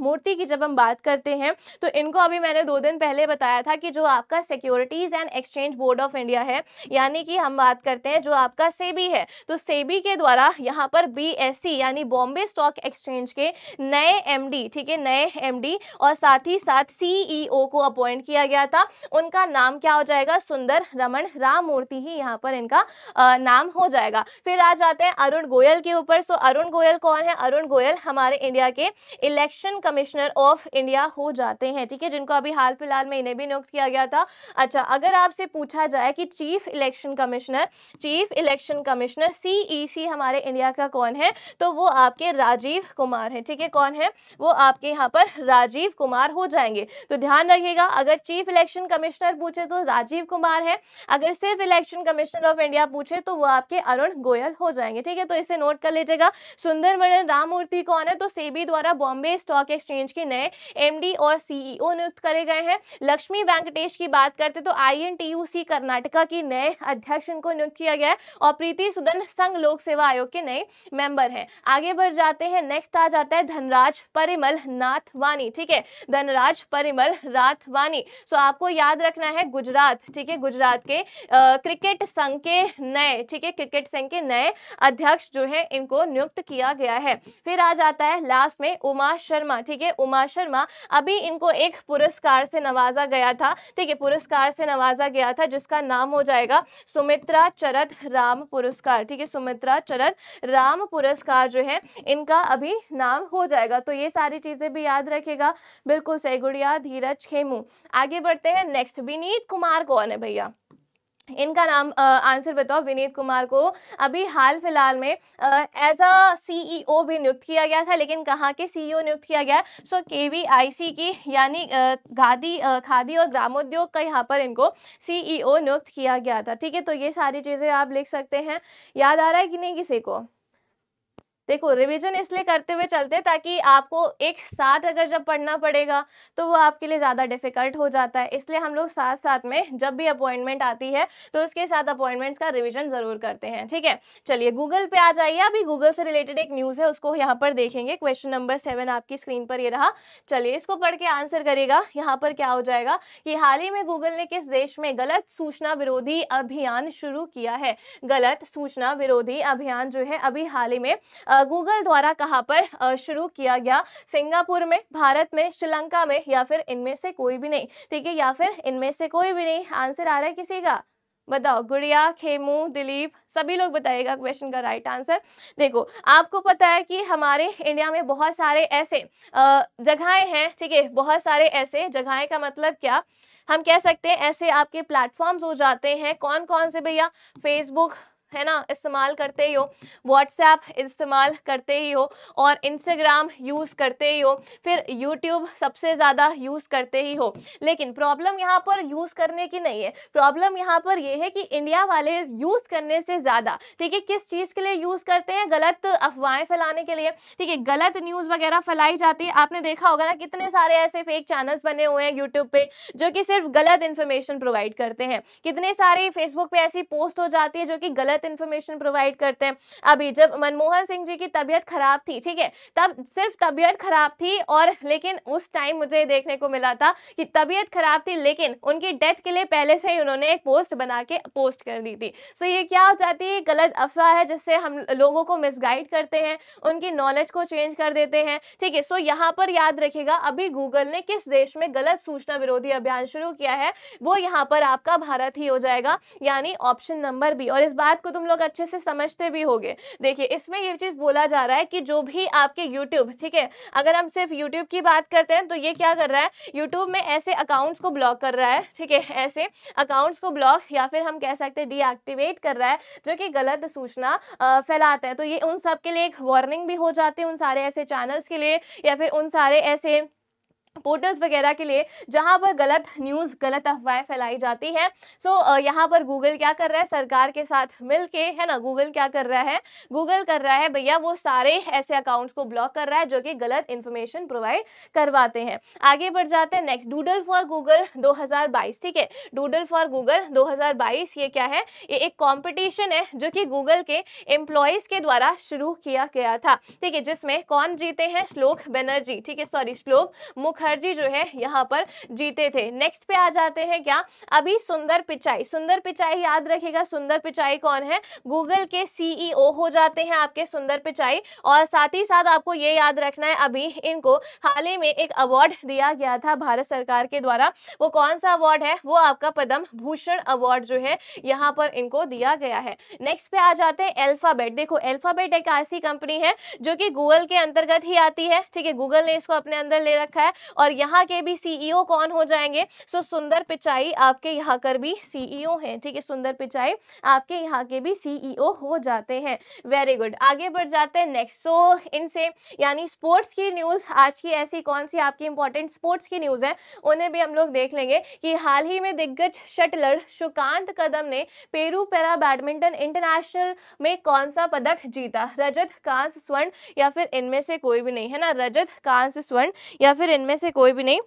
मूर्ति की जब हम बात करते हैं तो इनको अभी मैंने दो दिन पहले बताया था कि जो आपका securities and exchange board of India है यानी कि हम बात करते हैं जो आपका सेबी है तो सेबी के द्वारा यहाँ पर बी यानी बॉम्बे स्टॉक एक्सचेंज के नए एम ठीक है नए एम और साथ ही साथ सीईओ e को अपॉइंट किया गया था उनका नाम क्या हो जाएगा सुंदर रमन राम मूर्ति ही यहाँ पर इनका नाम हो जाएगा फिर आ जाते हैं अरुण गोयल के ऊपर सो अरुण गोयल कौन है अरुण गोयल हमारे इंडिया के इलेक्शन कमिश्नर ऑफ इंडिया हो जाते हैं ठीक है जिनको अभी हाल फिलहाल में इन्हें भी नियुक्त किया गया था अच्छा अगर आपसे पूछा जाए कि chief election commissioner chief election commissioner CEC हमारे इंडिया का कौन है तो वो आपके राजीव कुमार है ठीक है कौन है वो आपके यहाँ पर राजीव कुमार कुमार हो जाएंगे तो ध्यान रखिएगा अगर चीफ इलेक्शन कमिश्नर पूछे तो राजीव कुमार है अगर सिर्फ इलेक्शन कमिश्नर ऑफ इंडिया पूछे तो वो आपके अरुण गोयल हो जाएंगे ठीक है तो इसे नोट कर लीजिएगा मरण राममूर्ति कौन है तो सेबी द्वारा बॉम्बे स्टॉक एक्सचेंज के नए एमडी और सीईओ e नियुक्त करे गए हैं लक्ष्मी वेंकटेश की बात करते तो आईएनटीयूसी कर्नाटका की नए अध्यक्ष को नियुक्त किया गया है और प्रीति सुदन संघ लोक सेवा आयोग के नए मेंबर हैं आगे बढ़ जाते हैं नेक्स्ट आ जाता है धनराज परिमल नाथवानी ठीक है धनराज परिमल राथवानी सो आपको याद रखना है गुजरात ठीक है गुजरात के आ, क्रिकेट संघ के नए ठीक है क्रिकेट संघ के नए अध्यक्ष जो है इनको नियुक्त किया गया है फिर आ जाता है लास्ट में उमा शर्मा ठीक है उमा शर्मा अभी इनको एक पुरस्कार से नवाजा गया था ठीक है पुरस्कार से नवाजा गया था जिसका नाम हो जाएगा सुमित्रा चरत राम पुरस्कार ठीक है सुमित्रा चरत राम पुरस्कार जो है इनका अभी नाम हो जाएगा तो ये सारी चीजें भी याद रखेगा बिल्कुल सही गुड़िया धीरज खेमू आगे बढ़ते हैं नेक्स्ट विनीत कुमार कौन है भैया इनका नाम आ, आंसर बताओ विनीत कुमार को अभी हाल फिलहाल में एज अ सीईओ e भी नियुक्त किया गया था लेकिन कहाँ के सीईओ e नियुक्त किया गया सो केवीआईसी की यानी खादी खादी और ग्रामोद्योग का यहाँ पर इनको सीईओ e नियुक्त किया गया था ठीक है तो ये सारी चीज़ें आप लिख सकते हैं याद आ रहा है कि नहीं किसी को देखो रिवीजन इसलिए करते हुए चलते हैं ताकि आपको एक साथ अगर जब पढ़ना पड़ेगा तो वो आपके लिए ज़्यादा डिफिकल्ट हो जाता है इसलिए हम लोग साथ साथ में जब भी अपॉइंटमेंट आती है तो उसके साथ अपॉइंटमेंट्स का रिविजन ज़रूर करते हैं ठीक है चलिए गूगल पे आ जाइए अभी गूगल से रिलेटेड एक न्यूज़ है उसको यहाँ पर देखेंगे क्वेश्चन नंबर सेवन आपकी स्क्रीन पर ये रहा चलिए इसको पढ़ के आंसर करेगा यहाँ पर क्या हो जाएगा कि हाल ही में गूगल ने किस देश में गलत सूचना विरोधी अभियान शुरू किया है गलत सूचना विरोधी अभियान जो है अभी हाल ही में गूगल द्वारा कहाँ पर शुरू किया गया सिंगापुर में भारत में श्रीलंका में या फिर इनमें से कोई भी नहीं ठीक है या फिर इनमें से कोई भी नहीं आंसर आ रहा है किसी का बताओ गुड़िया खेमू दिलीप सभी लोग बताइएगा क्वेश्चन का राइट आंसर देखो आपको पता है कि हमारे इंडिया में बहुत सारे ऐसे जगहें हैं ठीक है बहुत सारे ऐसे जगहें का मतलब क्या हम कह सकते हैं ऐसे आपके प्लेटफॉर्म्स हो जाते हैं कौन कौन से भैया फेसबुक है ना इस्तेमाल करते ही हो व्हाट्सएप इस्तेमाल करते ही हो और इंस्टाग्राम यूज़ करते ही हो फिर यूट्यूब सबसे ज़्यादा यूज़ करते ही हो लेकिन प्रॉब्लम यहाँ पर यूज़ करने की नहीं है प्रॉब्लम यहाँ पर यह है कि इंडिया वाले यूज़ करने से ज़्यादा ठीक है किस चीज़ के लिए यूज़ करते हैं गलत अफवाहें फैलाने के लिए ठीक है गलत न्यूज़ वगैरह फैलाई जाती है आपने देखा होगा ना कितने सारे ऐसे फेक चैनल्स बने हुए हैं यूट्यूब पे जो कि सिर्फ गलत इन्फॉर्मेशन प्रोवाइड करते हैं कितने सारे फेसबुक पे ऐसी पोस्ट हो जाती है जो कि गलत गलत इंफॉर्मेशन प्रोवाइड करते हैं अभी जब मनमोहन सिंह जी की तबियत खराब थी ठीक है तब सिर्फ तबियत खराब थी और लेकिन उस टाइम मुझे देखने को मिला था कि तबियत खराब थी लेकिन उनकी डेथ के लिए पहले से ही उन्होंने एक पोस्ट बना के पोस्ट कर दी थी सो ये क्या हो जाती है गलत अफवाह है जिससे हम लोगों को मिसगाइड करते हैं उनकी नॉलेज को चेंज कर देते हैं ठीक है सो यहाँ पर याद रखेगा अभी गूगल ने किस देश में गलत सूचना विरोधी अभियान शुरू किया है वो यहाँ पर आपका भारत ही हो जाएगा यानी ऑप्शन नंबर बी और इस बात को को तुम लोग अच्छे से समझते भी होगे देखिए इसमें ये चीज़ बोला जा रहा है कि जो भी आपके यूट्यूब ठीक है अगर हम सिर्फ यूट्यूब की बात करते हैं तो ये क्या कर रहा है यूट्यूब में ऐसे अकाउंट्स को ब्लॉक कर रहा है ठीक है ऐसे अकाउंट्स को ब्लॉक या फिर हम कह सकते हैं डीएक्टिवेट कर रहा है जो कि गलत सूचना फैलाते हैं तो ये उन सब के लिए एक वार्निंग भी हो जाती है उन सारे ऐसे चैनल्स के लिए या फिर उन सारे ऐसे पोर्टल्स वगैरह के लिए जहां पर गलत न्यूज़ गलत अफवाहें फैलाई जाती है सो so, यहाँ पर गूगल क्या कर रहा है सरकार के साथ मिल के है ना गूगल क्या कर रहा है गूगल कर रहा है भैया वो सारे ऐसे अकाउंट्स को ब्लॉक कर रहा है जो कि गलत इन्फॉर्मेशन प्रोवाइड करवाते हैं आगे बढ़ जाते हैं नेक्स्ट डूडल फॉर गूगल दो ठीक है डूडल फॉर गूगल दो ये क्या है ये एक कॉम्पिटिशन है जो कि गूगल के एम्प्लॉयज़ के द्वारा शुरू किया गया था ठीक है जिसमें कौन जीते हैं श्लोक बनर्जी ठीक है सॉरी श्लोक मुख मुखर्जी जो है यहाँ पर जीते थे नेक्स्ट पे आ जाते हैं क्या अभी सुंदर पिचाई सुंदर पिचाई याद रखेगा सुंदर पिचाई कौन है गूगल के सीईओ e हो जाते हैं आपके सुंदर पिचाई और साथ ही साथ आपको ये याद रखना है अभी इनको हाल ही में एक अवार्ड दिया गया था भारत सरकार के द्वारा वो कौन सा अवार्ड है वो आपका पद्म भूषण अवार्ड जो है यहाँ पर इनको दिया गया है नेक्स्ट पे आ जाते हैं एल्फाबेट देखो एल्फाबेट एक ऐसी कंपनी है जो कि गूगल के अंतर्गत ही आती है ठीक है गूगल ने इसको अपने अंदर ले रखा है और यहाँ के भी सीईओ e कौन हो जाएंगे सो सुंदर पिचाई आपके यहाँ कर भी सीईओ e हैं ठीक है सुंदर पिचाई आपके यहाँ के भी सीईओ e हो जाते हैं वेरी गुड आगे बढ़ जाते हैं नेक्स्ट सो इनसे यानी स्पोर्ट्स की न्यूज़ आज की ऐसी कौन सी आपकी इंपॉर्टेंट स्पोर्ट्स की न्यूज़ है उन्हें भी हम लोग देख लेंगे कि हाल ही में दिग्गज शटलर सुकांत कदम ने पेरू पैरा बैडमिंटन इंटरनेशनल में कौन सा पदक जीता रजत कांस स्वर्ण या फिर इनमें से कोई भी नहीं है ना रजत कांस स्वर्ण या फिर इनमें से कोई भी नहीं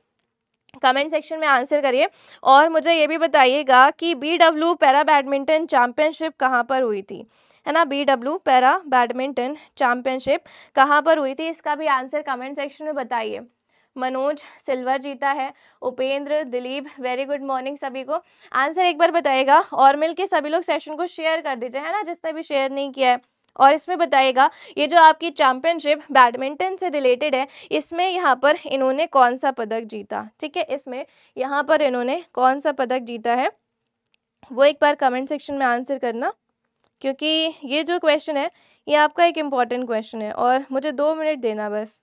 कमेंट सेक्शन में आंसर करिए और मुझे ये भी बताइएगा कि B W para badminton championship कहाँ पर हुई थी है ना B W para badminton championship कहाँ पर हुई थी इसका भी आंसर कमेंट सेक्शन में बताइए मनोज सिल्वर जीता है Upendra Dilip very good morning सभी को आंसर एक बार बताइएगा और मिलके सभी लोग सेशन को शेयर कर दीजिए है ना जिसने भी शेयर नहीं किया है और इसमें बताइएगा ये जो आपकी चैम्पियनशिप बैडमिंटन से रिलेटेड है इसमें यहाँ पर इन्होंने कौन सा पदक जीता ठीक है इसमें यहाँ पर इन्होंने कौन सा पदक जीता है वो एक बार कमेंट सेक्शन में आंसर करना क्योंकि ये जो क्वेश्चन है ये आपका एक इम्पॉर्टेंट क्वेश्चन है और मुझे दो मिनट देना बस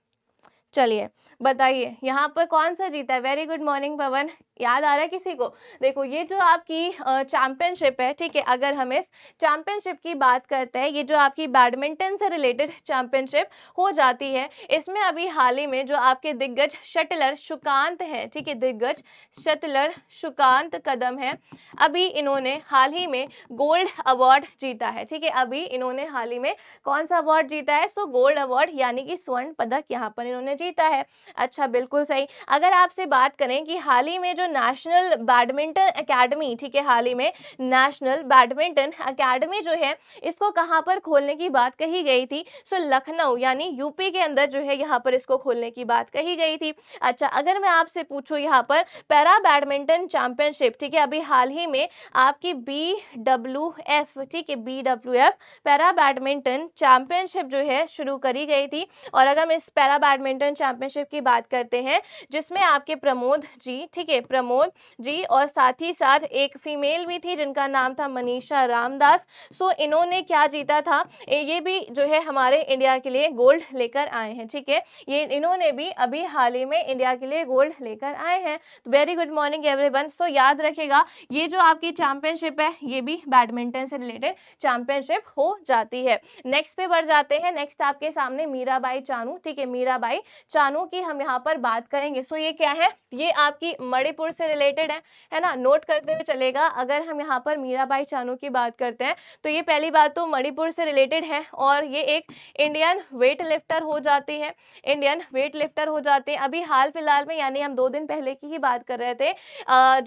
चलिए बताइए यहाँ पर कौन सा जीता है वेरी गुड मॉर्निंग पवन याद आ रहा है किसी को देखो ये जो आपकी चैंपियनशिप है ठीक है अगर हम इस चैम्पियनशिप की बात करते हैं ये जो आपकी बैडमिंटन से रिलेटेड चैम्पियनशिप हो जाती है इसमें अभी हाल ही में जो आपके दिग्गज शटलर शुकांत हैं ठीक है दिग्गज शटलर शुकांत कदम है अभी इन्होंने हाल ही में गोल्ड अवार्ड जीता है ठीक है अभी इन्होंने हाल ही में कौन सा अवार्ड जीता है सो गोल्ड अवार्ड यानी कि स्वर्ण पदक यहाँ पर इन्होंने जीता है अच्छा बिल्कुल सही अगर आपसे बात करें कि हाल ही में जो नेशनल बैडमिंटन एकेडमी ठीक है हाल ही में नेशनल बैडमिंटन एकेडमी जो है इसको कहाँ पर खोलने की बात कही गई थी सो लखनऊ यानी यूपी के अंदर जो है यहाँ पर इसको खोलने की बात कही गई थी अच्छा अगर मैं आपसे पूछूँ यहाँ पर पैरा बैडमिंटन चैम्पियनशिप ठीक है अभी हाल ही में आपकी बी डब्ल्यू एफ ठीक है B W F para badminton championship जो है शुरू करी गई थी और अगर हम इस पैरा बैडमिंटन चैंपियनशिप की बात करते हैं जिसमें आपके प्रमोद जी ठीक है प्रमोद जी और साथ ही साथ एक फीमेल भी थी जिनका नाम था मनीषा रामदास सो इन्होंने क्या जीता था ये भी जो है हमारे इंडिया के लिए गोल्ड लेकर आए हैं ठीक है ये इन्होंने भी अभी हाल ही में इंडिया के लिए गोल्ड लेकर आए हैं तो very good morning everyone so याद रखेगा ये जो आपकी चैंपियनशिप है ये भी बैडमिंटन से रिलेटेड चैंपियनशिप हो जाती है नेक्स्ट पे बढ़ जाते हैं नेक्स्ट आपके सामने मीराबाई चानू ठीक है मीराबाई चानू की हम यहाँ पर बात करेंगे सो ये क्या है ये आपकी मणिपुर ट्रांसपोर्ट से रिलेटेड है है ना नोट करते हुए चलेगा अगर हम यहाँ पर मीराबाई चानू की बात करते हैं तो ये पहली बात तो मणिपुर से रिलेटेड है और ये एक इंडियन वेट लिफ्टर हो जाती है इंडियन वेट लिफ्टर हो जाते हैं अभी हाल फिलहाल में यानी हम दो दिन पहले की ही बात कर रहे थे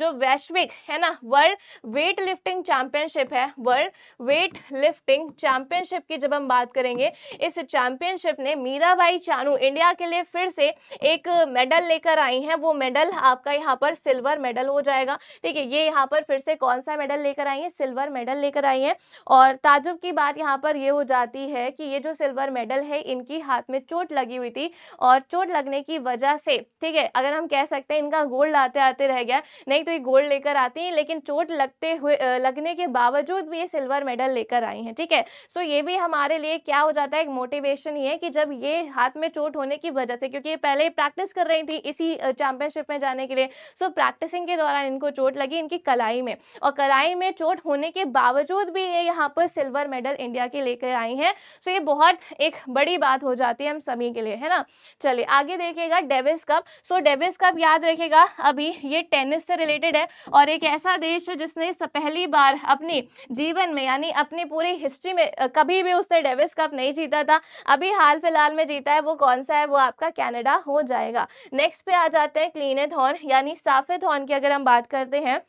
जो वैश्विक है ना वर्ल्ड वेट लिफ्टिंग चैंपियनशिप है वर्ल्ड वेट लिफ्टिंग चैंपियनशिप की जब हम बात करेंगे इस चैंपियनशिप ने मीराबाई चानू इंडिया के लिए फिर से एक मेडल लेकर आई हैं वो मेडल आपका यहाँ पर सिल्वर मेडल हो जाएगा ठीक है ये यहाँ पर फिर से कौन सा मेडल लेकर आई है सिल्वर मेडल लेकर आई है और ताजुब की बात यहाँ पर ये हो जाती है कि ये जो सिल्वर मेडल है इनकी हाथ में चोट लगी हुई थी और चोट लगने की वजह से ठीक है अगर हम कह सकते हैं इनका गोल्ड आते आते रह गया नहीं तो ये गोल्ड लेकर आती हैं लेकिन चोट लगते हुए लगने के बावजूद भी ये सिल्वर मेडल लेकर आई हैं ठीक है सो ये भी हमारे लिए क्या हो जाता है एक मोटिवेशन ही है कि जब ये हाथ में चोट होने की वजह से क्योंकि ये पहले ही प्रैक्टिस कर रही थी इसी चैंपियनशिप में जाने के लिए सो प्रैक्टिसिंग के दौरान इनको चोट लगी इनकी कलाई में और कलाई में चोट होने के बावजूद भी ये यहाँ पर सिल्वर मेडल इंडिया के लेकर आई हैं सो ये बहुत एक बड़ी बात हो जाती है हम सभी के लिए है ना चलिए आगे देखिएगा Davis cup so Davis cup याद रखेगा अभी ये टेनिस से रिलेटेड है और एक ऐसा देश है जिसने पहली बार अपनी जीवन में यानी अपनी पूरी हिस्ट्री में कभी भी उसने डेविस कप नहीं जीता था अभी हाल फिलहाल में जीता है वो कौन सा है वो आपका कैनेडा हो जाएगा नेक्स्ट पे आ जाते हैं क्लीन एथ हॉर्न यानी साफ मुनाफे थॉन की अगर हम बात करते हैं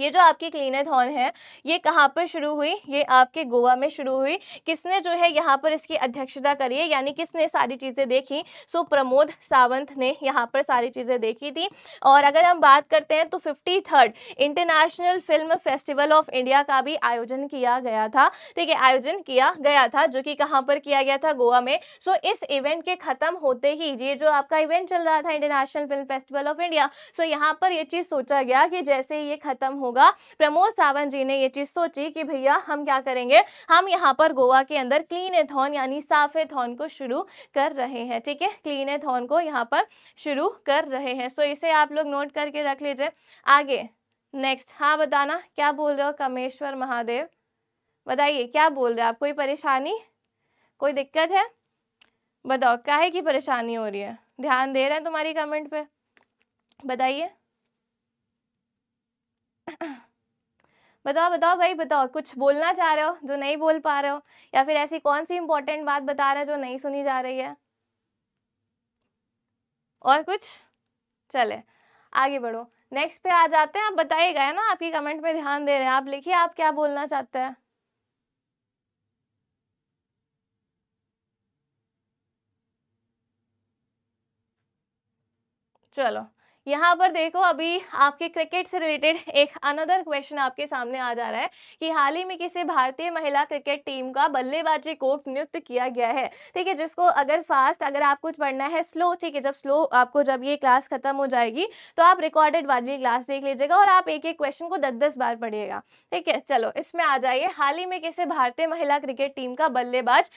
ये जो आपकी क्लीनेथॉन है ये कहाँ पर शुरू हुई ये आपके गोवा में शुरू हुई किसने जो है यहाँ पर इसकी अध्यक्षता करी है यानी किसने सारी चीज़ें देखी सो प्रमोद सावंत ने यहाँ पर सारी चीज़ें देखी थी और अगर हम बात करते हैं तो fifty third international film festival of India का भी आयोजन किया गया था ठीक है आयोजन किया गया था जो कि कहाँ पर किया गया था गोवा में सो इस इवेंट के ख़त्म होते ही ये जो आपका इवेंट चल रहा था international film festival of India so यहाँ पर ये चीज़ सोचा गया कि जैसे ये ख़त्म होगा प्रमोद सावंत जी ने ये चीज सोची कि भैया हम क्या करेंगे हम यहाँ पर गोवा के अंदर क्लीन एथॉन यानी साफ एथॉन को शुरू कर रहे हैं ठीक है क्लीन एथॉन को यहाँ पर शुरू कर रहे हैं सो इसे आप लोग नोट करके रख लीजिए आगे नेक्स्ट हाँ बताना क्या बोल रहे हो कमेश्वर महादेव बताइए क्या बोल रहे हो आप कोई परेशानी कोई दिक्कत है बताओ काहे की परेशानी हो रही है ध्यान दे रहे हैं तुम्हारी कमेंट पे बताइए बताओ बताओ भाई बताओ कुछ बोलना चाह रहे हो जो नहीं बोल पा रहे हो या फिर ऐसी कौन सी इंपॉर्टेंट बात बता रहे हो जो नहीं सुनी जा रही है और कुछ चले आगे बढ़ो नेक्स्ट पे आ जाते हैं आप बताइएगा है ना आपकी कमेंट में ध्यान दे रहे हैं आप लिखिए आप क्या बोलना चाहते हैं चलो यहाँ पर देखो अभी आपके क्रिकेट से रिलेटेड एक अनदर क्वेश्चन आपके सामने आ जा रहा है कि हाल ही में किसी भारतीय महिला क्रिकेट टीम का बल्लेबाजी कोच नियुक्त किया गया है ठीक है जिसको अगर फास्ट अगर आपको पढ़ना है स्लो ठीक है जब स्लो आपको जब ये क्लास खत्म हो जाएगी तो आप रिकॉर्डेड वाली क्लास देख लीजिएगा और आप एक एक क्वेश्चन को दस दस बार पढ़िएगा ठीक है चलो इसमें आ जाइए हाल ही में किसी भारतीय महिला क्रिकेट टीम का बल्लेबाज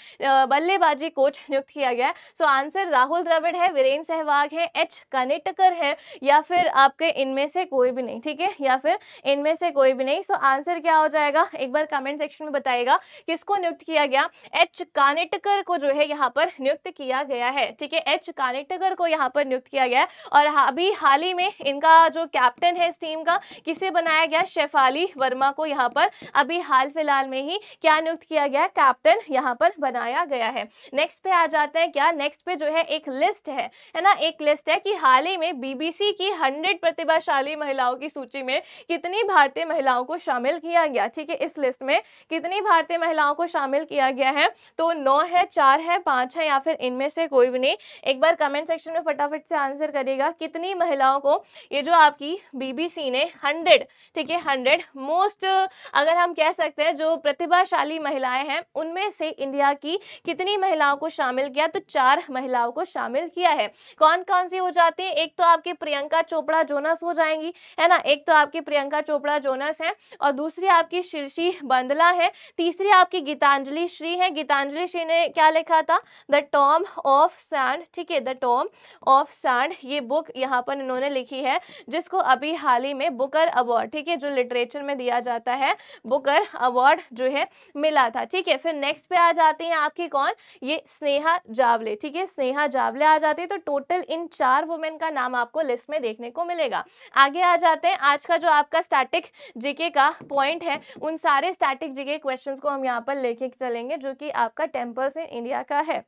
बल्लेबाजी कोच नियुक्त किया गया है सो आंसर राहुल द्रविड़ है वीरेन सहवाग है एच कनेटकर है या फिर आपके इनमें से कोई भी नहीं ठीक है या फिर इनमें से कोई भी नहीं सो आंसर क्या हो जाएगा एक बार कमेंट सेक्शन में बताएगा किसको नियुक्त किया गया एच कानेटकर को जो है यहाँ पर नियुक्त किया गया है ठीक है एच कानेटकर को यहाँ पर नियुक्त किया गया है और अभी हाल ही में इनका जो कैप्टन है इस टीम का किसे बनाया गया शेफाली वर्मा को यहाँ पर अभी हाल फिलहाल में ही क्या नियुक्त किया गया कैप्टन यहाँ पर बनाया गया है नेक्स्ट पे आ जाते हैं क्या नेक्स्ट पे जो है एक लिस्ट है है ना एक लिस्ट है कि हाल ही में बीबीसी यूजीसी की 100 प्रतिभाशाली महिलाओं की सूची में कितनी भारतीय महिलाओं को शामिल किया गया ठीक है इस लिस्ट में कितनी भारतीय महिलाओं को शामिल किया गया है तो नौ है चार है पांच है या फिर इनमें से कोई भी नहीं एक बार कमेंट सेक्शन में फटाफट से आंसर करिएगा कितनी महिलाओं को ये जो आपकी बीबीसी ने हंड्रेड ठीक है हंड्रेड मोस्ट अगर हम कह सकते हैं जो प्रतिभाशाली महिलाएं हैं उनमें से इंडिया की कितनी महिलाओं को शामिल किया तो चार महिलाओं को शामिल किया है कौन कौन सी हो जाती है एक तो आपके प्रिया प्रियंका चोपड़ा जोनस हो जाएंगी है ना एक तो आपकी प्रियंका चोपड़ा जोनस है और दूसरी आपकी शीर्षी बंदला है तीसरी आपकी गीतांजलि श्री है गीतांजलि श्री ने क्या लिखा था द टॉम ऑफ सैंड ठीक है द टॉम ऑफ सैंड ये बुक यहाँ पर इन्होंने लिखी है जिसको अभी हाल ही में बुकर अवार्ड ठीक है जो लिटरेचर में दिया जाता है बुकर अवार्ड जो है मिला था ठीक है फिर नेक्स्ट पे आ जाती हैं आपकी कौन ये स्नेहा जावले ठीक है स्नेहा जावले आ जाती है तो टोटल इन चार वुमेन का नाम आपको लिस्ट इसमें देखने को मिलेगा आगे आ जाते हैं आज का जो आपका स्टैटिक जीके का पॉइंट है उन सारे स्टैटिक जीके क्वेश्चंस को हम यहाँ पर लेके चलेंगे जो कि आपका टेम्पल्स इन इंडिया का है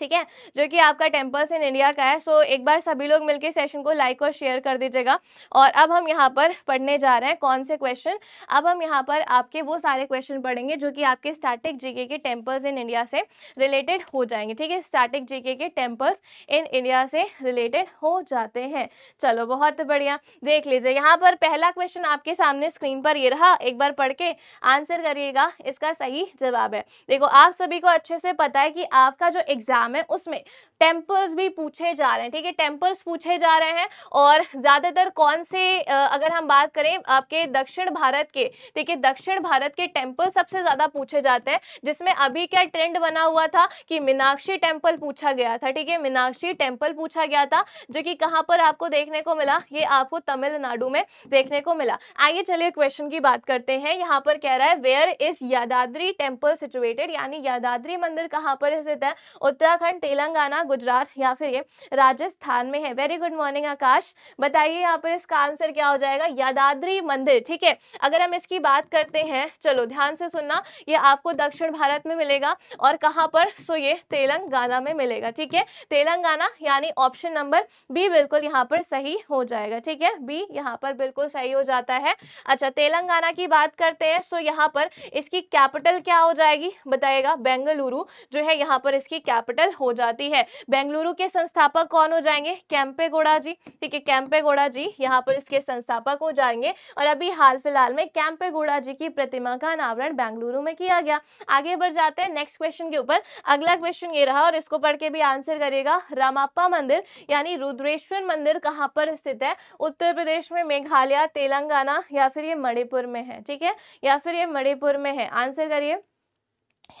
ठीक है जो कि आपका टेम्पल्स इन इंडिया का है सो एक बार सभी लोग मिलकर सेशन को लाइक और शेयर कर दीजिएगा और अब हम यहाँ पर पढ़ने जा रहे हैं कौन से क्वेश्चन अब हम यहाँ पर आपके वो सारे क्वेश्चन पढ़ेंगे जो कि आपके स्टैटिक जीके के टेम्पल्स इन इंडिया से रिलेटेड हो जाएंगे ठीक है स्टैटिक जीके के टेम्पल्स इन इंडिया से रिलेटेड हो जाते हैं चलो बहुत बढ़िया देख लीजिए यहाँ पर पहला क्वेश्चन आपके सामने स्क्रीन पर ये रहा एक बार पढ़ के आंसर करिएगा इसका सही जवाब है देखो आप सभी को अच्छे से पता है कि आपका जो एग्जाम एग्जाम है उसमें टेम्पल्स भी पूछे जा रहे हैं ठीक है टेम्पल्स पूछे जा रहे हैं और ज़्यादातर कौन से अगर हम बात करें आपके दक्षिण भारत के ठीक है दक्षिण भारत के टेम्पल सबसे ज़्यादा पूछे जाते हैं जिसमें अभी क्या ट्रेंड बना हुआ था कि मीनाक्षी टेम्पल पूछा गया था ठीक है मीनाक्षी टेम्पल पूछा गया था जो कि कहाँ पर आपको देखने को मिला ये आपको तमिलनाडु में देखने को मिला आइए चलिए क्वेश्चन की बात करते हैं यहाँ पर कह रहा है where is Yadadri temple situated यानी यादाद्री मंदिर कहाँ पर स्थित है उत्तर उत्तराखंड तेलंगाना गुजरात या फिर ये राजस्थान में है वेरी गुड मॉर्निंग आकाश बताइए यहाँ पर इसका आंसर क्या हो जाएगा यादाद्री मंदिर ठीक है अगर हम इसकी बात करते हैं चलो ध्यान से सुनना ये आपको दक्षिण भारत में मिलेगा और कहाँ पर सो ये तेलंगाना में मिलेगा ठीक है तेलंगाना यानी ऑप्शन नंबर बी बिल्कुल यहाँ पर सही हो जाएगा ठीक है बी यहाँ पर बिल्कुल सही हो जाता है अच्छा तेलंगाना की बात करते हैं सो यहाँ पर इसकी कैपिटल क्या हो जाएगी बताइएगा बेंगलुरु जो है यहाँ पर इसकी कैपिटल सेटल हो जाती है बेंगलुरु के संस्थापक कौन हो जाएंगे कैंपे गोड़ा जी ठीक है कैंपे गोड़ा जी यहाँ पर इसके संस्थापक हो जाएंगे और अभी हाल फिलहाल में कैंपे गोड़ा जी की प्रतिमा का अनावरण बेंगलुरु में किया गया आगे बढ़ जाते हैं नेक्स्ट क्वेश्चन के ऊपर अगला क्वेश्चन ये रहा और इसको पढ़ के भी आंसर करेगा रामाप्पा मंदिर यानी रुद्रेश्वर मंदिर कहाँ पर स्थित है उत्तर प्रदेश में मेघालय तेलंगाना या फिर ये मणिपुर में है ठीक है या फिर ये मणिपुर में है आंसर करिए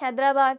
हैदराबाद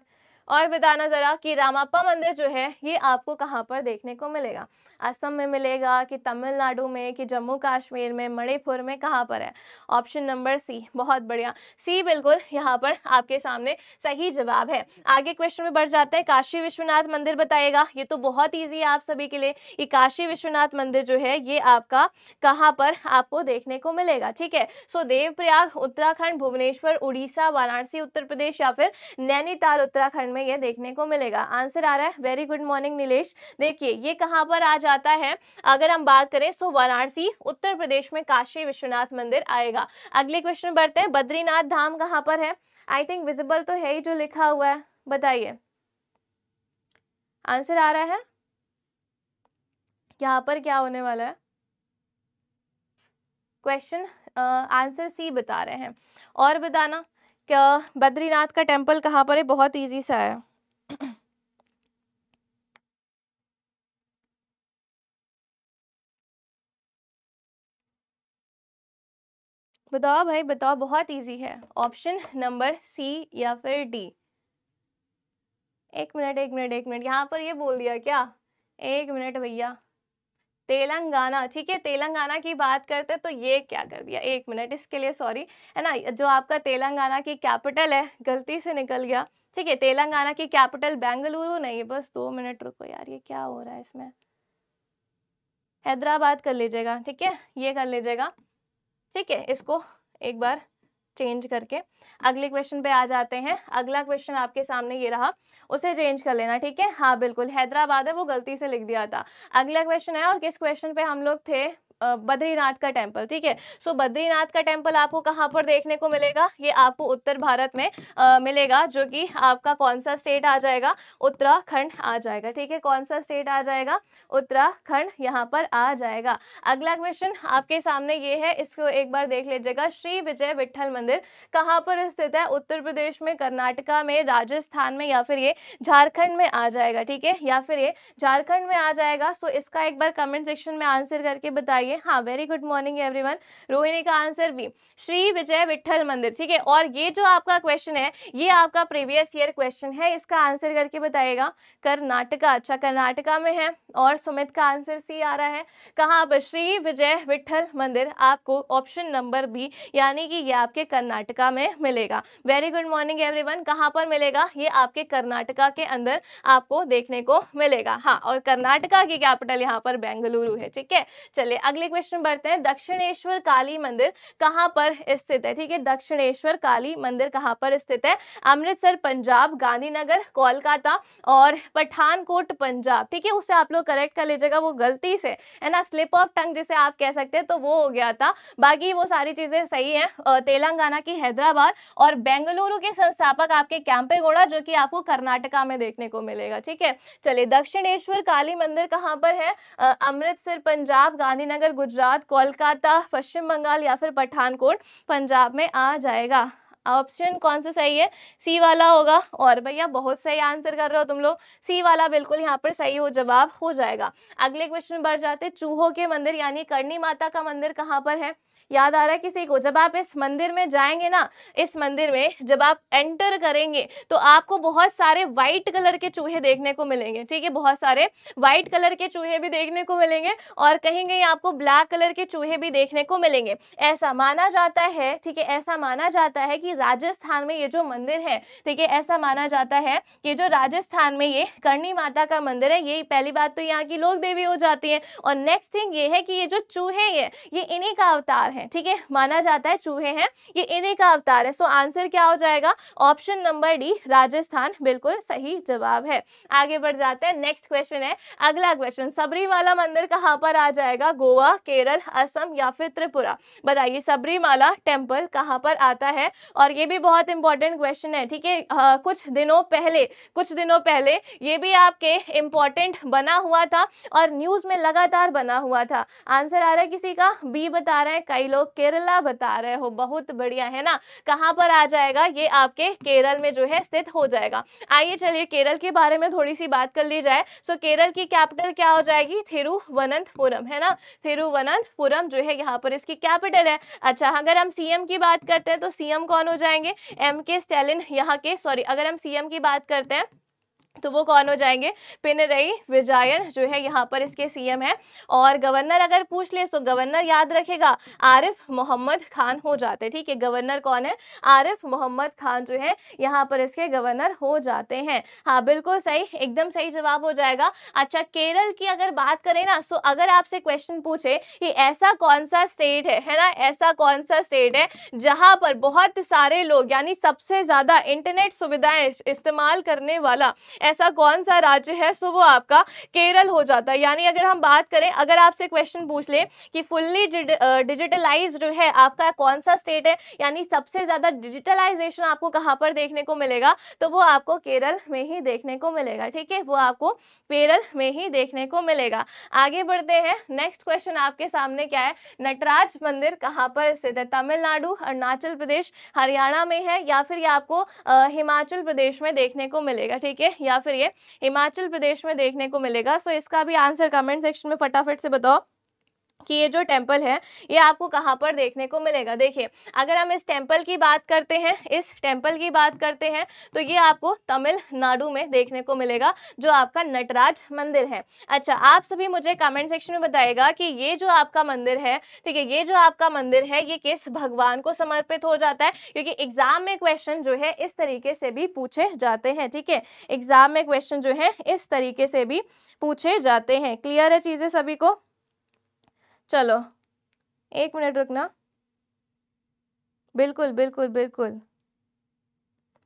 और बताना ज़रा कि रामाप्पा मंदिर जो है ये आपको कहाँ पर देखने को मिलेगा असम में मिलेगा कि तमिलनाडु में कि जम्मू कश्मीर में मणिपुर में कहाँ पर है ऑप्शन नंबर सी बहुत बढ़िया सी बिल्कुल यहाँ पर आपके सामने सही जवाब है आगे क्वेश्चन में बढ़ जाते हैं काशी विश्वनाथ मंदिर बताएगा ये तो बहुत ईजी है आप सभी के लिए ये काशी विश्वनाथ मंदिर जो है ये आपका कहाँ पर आपको देखने को मिलेगा ठीक है सो देवप्रयाग उत्तराखंड भुवनेश्वर उड़ीसा वाराणसी उत्तर प्रदेश या फिर नैनीताल उत्तराखंड में हमें ये देखने को मिलेगा आंसर आ रहा है वेरी गुड मॉर्निंग नीलेश देखिए ये कहाँ पर आ जाता है अगर हम बात करें तो वाराणसी उत्तर प्रदेश में काशी विश्वनाथ मंदिर आएगा अगले क्वेश्चन बढ़ते हैं बद्रीनाथ धाम कहाँ पर है आई थिंक विजिबल तो है ही जो लिखा हुआ है बताइए आंसर आ रहा है यहाँ पर क्या होने वाला है क्वेश्चन आंसर सी बता रहे हैं और बताना क्या बद्रीनाथ का टेम्पल कहाँ पर है बहुत ईजी सा है बताओ भाई बताओ बहुत इजी है ऑप्शन नंबर सी या फिर डी एक मिनट एक मिनट एक मिनट यहाँ पर ये बोल दिया क्या एक मिनट भैया तेलंगाना ठीक है तेलंगाना की बात करते तो ये क्या कर दिया एक मिनट इसके लिए सॉरी है ना जो आपका तेलंगाना की कैपिटल है गलती से निकल गया ठीक है तेलंगाना की कैपिटल बेंगलुरु नहीं बस दो मिनट रुको यार ये क्या हो रहा है इसमें हैदराबाद कर लीजिएगा ठीक है ये कर लीजिएगा ठीक है इसको एक बार चेंज करके अगले क्वेश्चन पे आ जाते हैं अगला क्वेश्चन आपके सामने ये रहा उसे चेंज कर लेना ठीक है हाँ बिल्कुल हैदराबाद है वो गलती से लिख दिया था अगला क्वेश्चन है और किस क्वेश्चन पे हम लोग थे बद्रीनाथ का टेम्पल ठीक है हम्म। सो बद्रीनाथ का टेम्पल आपको कहाँ पर देखने को मिलेगा ये आपको उत्तर भारत में आ, मिलेगा जो कि आपका कौन सा स्टेट आ जाएगा उत्तराखंड आ जाएगा ठीक है कौन सा स्टेट आ जाएगा उत्तराखंड यहाँ पर आ जाएगा अगला क्वेश्चन आपके सामने ये है इसको एक बार देख लीजिएगा श्री विजय विठल मंदिर कहाँ पर स्थित है उत्तर प्रदेश में कर्नाटका में राजस्थान में या फिर ये झारखंड में आ जाएगा ठीक है या फिर ये झारखंड में आ जाएगा सो इसका एक बार कमेंट सेक्शन में आंसर करके बताइए चाहिए हाँ very good morning everyone Rohini का आंसर भी श्री विजय विठल मंदिर ठीक है और ये जो आपका क्वेश्चन है ये आपका प्रीवियस ईयर क्वेश्चन है इसका आंसर करके बताएगा कर्नाटका अच्छा कर्नाटका में है और सुमित का आंसर सी आ रहा है कहाँ पर श्री विजय विठल मंदिर आपको ऑप्शन नंबर बी यानी कि ये आपके कर्नाटका में मिलेगा very good morning everyone पर मिलेगा ये आपके कर्नाटका के अंदर आपको देखने को मिलेगा हाँ और कर्नाटका की कैपिटल यहाँ पर बेंगलुरु है ठीक है चलिए अगले अगले क्वेश्चन बढ़ते हैं दक्षिणेश्वर काली मंदिर कहाँ पर स्थित है ठीक है दक्षिणेश्वर काली मंदिर कहाँ पर स्थित है अमृतसर पंजाब गांधीनगर कोलकाता और पठानकोट पंजाब ठीक है उसे आप लोग करेक्ट कर लीजिएगा वो गलती से है ना स्लिप ऑफ टंग जिसे आप कह सकते हैं तो वो हो गया था बाकी वो सारी चीज़ें सही हैं तेलंगाना की हैदराबाद और बेंगलुरु के संस्थापक आपके कैंपेगोड़ा जो कि आपको कर्नाटका में देखने को मिलेगा ठीक है चलिए दक्षिणेश्वर काली मंदिर कहाँ पर है अमृतसर पंजाब गांधीनगर अगर गुजरात कोलकाता पश्चिम बंगाल या फिर पठानकोट पंजाब में आ जाएगा ऑप्शन कौन सा सही है सी वाला होगा और भैया बहुत सही आंसर कर रहे हो तुम लोग सी वाला बिल्कुल यहाँ पर सही हो जवाब हो जाएगा अगले क्वेश्चन बढ़ जाते चूहो के मंदिर यानी करणी माता का मंदिर कहाँ पर है याद आ रहा है किसी को जब आप इस मंदिर में जाएंगे ना इस मंदिर में जब आप एंटर करेंगे तो आपको बहुत सारे व्हाइट कलर के चूहे देखने को मिलेंगे ठीक है बहुत सारे व्हाइट कलर के चूहे भी देखने को मिलेंगे और कहीं कहीं आपको ब्लैक कलर के चूहे भी देखने को मिलेंगे ऐसा माना जाता है ठीक है ऐसा माना जाता है कि राजस्थान में ये जो मंदिर है ठीक है ऐसा माना जाता है कि जो राजस्थान में ये करणी माता का मंदिर है ये पहली बात तो यहाँ की लोक देवी हो जाती है और नेक्स्ट थिंग ये है कि ये जो चूहे है ये इन्हीं का अवतार है है ठीक है माना जाता है चूहे हैं ये इन्हीं का अवतार है सो आंसर क्या हो जाएगा ऑप्शन नंबर डी राजस्थान बिल्कुल सही जवाब है आगे बढ़ जाते हैं नेक्स्ट क्वेश्चन है अगला क्वेश्चन सबरीमाला मंदिर कहाँ पर आ जाएगा गोवा केरल असम या फिर त्रिपुरा बताइए सबरीमाला टेम्पल कहाँ पर आता है और ये भी बहुत इंपॉर्टेंट क्वेश्चन है ठीक है कुछ दिनों पहले कुछ दिनों पहले ये भी आपके इंपॉर्टेंट बना हुआ था और न्यूज में लगातार बना हुआ था आंसर आ रहा है किसी का बी बता रहा है कई लोग केरला बता रहे हो बहुत बढ़िया है ना कहाँ पर आ जाएगा ये आपके केरल में जो है स्थित हो जाएगा आइए चलिए केरल के बारे में थोड़ी सी बात कर ली जाए सो केरल की कैपिटल क्या हो जाएगी थिरुवनंतपुरम है ना थिरुवनंतपुरम जो है यहाँ पर इसकी कैपिटल है अच्छा अगर हम सीएम की बात करते हैं तो सीएम कौन हो जाएंगे एम के स्टैलिन यहाँ के सॉरी अगर हम सीएम की बात करते हैं तो वो कौन हो जाएंगे पिनरई विजयन जो है यहाँ पर इसके सीएम है और गवर्नर अगर पूछ ले तो गवर्नर याद रखेगा आरिफ मोहम्मद खान हो जाते ठीक है गवर्नर कौन है आरिफ मोहम्मद खान जो है यहाँ पर इसके गवर्नर हो जाते हैं हाँ बिल्कुल सही एकदम सही जवाब हो जाएगा अच्छा केरल की अगर बात करें ना तो अगर आपसे क्वेश्चन पूछे कि ऐसा कौन सा स्टेट है है ना ऐसा कौन सा स्टेट है जहाँ पर बहुत सारे लोग यानी सबसे ज़्यादा इंटरनेट सुविधाएं इस्तेमाल करने वाला ऐसा कौन सा राज्य है सो वो आपका केरल हो जाता है यानी अगर हम बात करें अगर आपसे क्वेश्चन पूछ लें कि फुल्ली डिजिटलाइज जो है आपका कौन सा स्टेट है यानी सबसे ज़्यादा डिजिटलाइजेशन आपको कहाँ पर देखने को मिलेगा तो वो आपको केरल में ही देखने को मिलेगा ठीक है वो आपको केरल में ही देखने को मिलेगा आगे बढ़ते हैं नेक्स्ट क्वेश्चन आपके सामने क्या है नटराज मंदिर कहाँ पर स्थित है तमिलनाडु अरुणाचल प्रदेश हरियाणा में है या फिर ये आपको हिमाचल प्रदेश में देखने को मिलेगा ठीक है या या फिर ये हिमाचल प्रदेश में देखने को मिलेगा सो इसका भी आंसर कमेंट सेक्शन में फटाफट से बताओ कि ये जो टेम्पल है ये आपको कहाँ पर देखने को मिलेगा देखिए अगर हम इस टेम्पल की बात करते हैं इस टेम्पल की बात करते हैं तो ये आपको तमिलनाडु में देखने को मिलेगा जो आपका नटराज मंदिर है अच्छा आप सभी मुझे कमेंट सेक्शन में बताएगा कि ये जो आपका मंदिर है ठीक है ये जो आपका मंदिर है ये किस भगवान को समर्पित हो जाता है क्योंकि एग्जाम में क्वेश्चन जो है इस तरीके से भी पूछे जाते हैं ठीक है एग्जाम में क्वेश्चन जो है इस तरीके से भी पूछे जाते हैं क्लियर है चीज़ें सभी को चलो एक मिनट रुकना बिल्कुल बिल्कुल बिल्कुल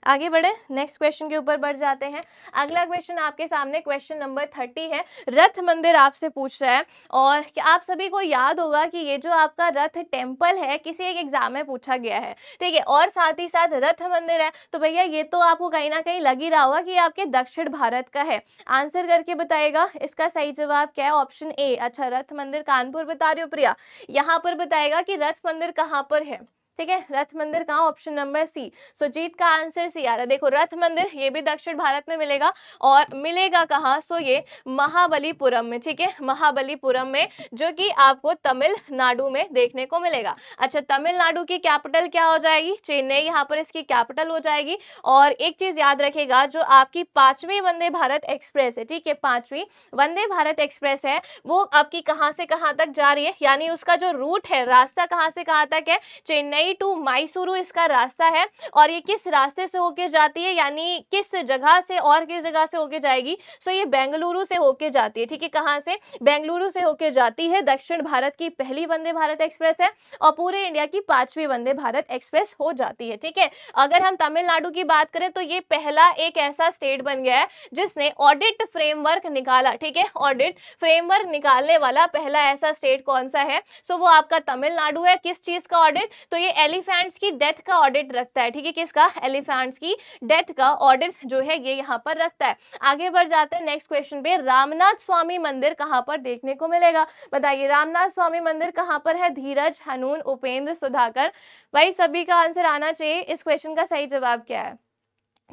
आगे बढ़े नेक्स्ट क्वेश्चन के ऊपर बढ़ जाते हैं अगला क्वेश्चन आपके सामने क्वेश्चन नंबर थर्टी है रथ मंदिर आपसे पूछ रहा है और आप सभी को याद होगा कि ये जो आपका रथ टेम्पल है किसी एक एग्जाम में पूछा गया है ठीक है और साथ ही साथ रथ मंदिर है तो भैया ये तो आपको कहीं ना कहीं लग ही रहा होगा कि ये आपके दक्षिण भारत का है आंसर करके बताएगा इसका सही जवाब क्या है ऑप्शन ए अच्छा रथ मंदिर कानपुर बता रहे हो प्रिया यहाँ पर बताएगा कि रथ मंदिर कहाँ पर है ठीक है रथ मंदिर कहा ऑप्शन नंबर सी सुजीत का आंसर सी आ रहा है देखो रथ मंदिर ये भी दक्षिण भारत में मिलेगा और मिलेगा कहाँ सो ये महाबलीपुरम में ठीक है महाबलीपुरम में जो कि आपको तमिलनाडु में देखने को मिलेगा अच्छा तमिलनाडु की कैपिटल क्या हो जाएगी चेन्नई यहाँ पर इसकी कैपिटल हो जाएगी और एक चीज याद रखेगा जो आपकी पांचवी वंदे भारत एक्सप्रेस है ठीक है पांचवी वंदे भारत एक्सप्रेस है वो आपकी कहाँ से कहाँ तक जा रही है यानी उसका जो रूट है रास्ता कहाँ से कहाँ तक है चेन्नई चेन्नई टू माइसुरु इसका रास्ता है और ये किस रास्ते से होके जाती है यानी किस जगह से और किस जगह से होके जाएगी सो ये बेंगलुरु से होके जाती है ठीक है कहाँ से बेंगलुरु से होके जाती है दक्षिण भारत की पहली वंदे भारत एक्सप्रेस है और पूरे इंडिया की पांचवी वंदे भारत एक्सप्रेस हो जाती है ठीक है अगर हम तमिलनाडु की बात करें तो ये पहला एक ऐसा स्टेट बन गया है जिसने ऑडिट फ्रेमवर्क निकाला ठीक है ऑडिट फ्रेमवर्क निकालने वाला पहला ऐसा स्टेट कौन सा है सो वो आपका तमिलनाडु है किस चीज का ऑडिट तो ये एलिफेंट्स की डेथ का ऑडिट रखता है ठीक है किसका एलिफेंट्स की डेथ का ऑडिट जो है ये यहाँ पर रखता है आगे बढ़ जाते हैं नेक्स्ट क्वेश्चन पे रामनाथ स्वामी मंदिर कहाँ पर देखने को मिलेगा बताइए रामनाथ स्वामी मंदिर कहाँ पर है धीरज हनून उपेंद्र सुधाकर भाई सभी का आंसर आना चाहिए इस क्वेश्चन का सही जवाब क्या है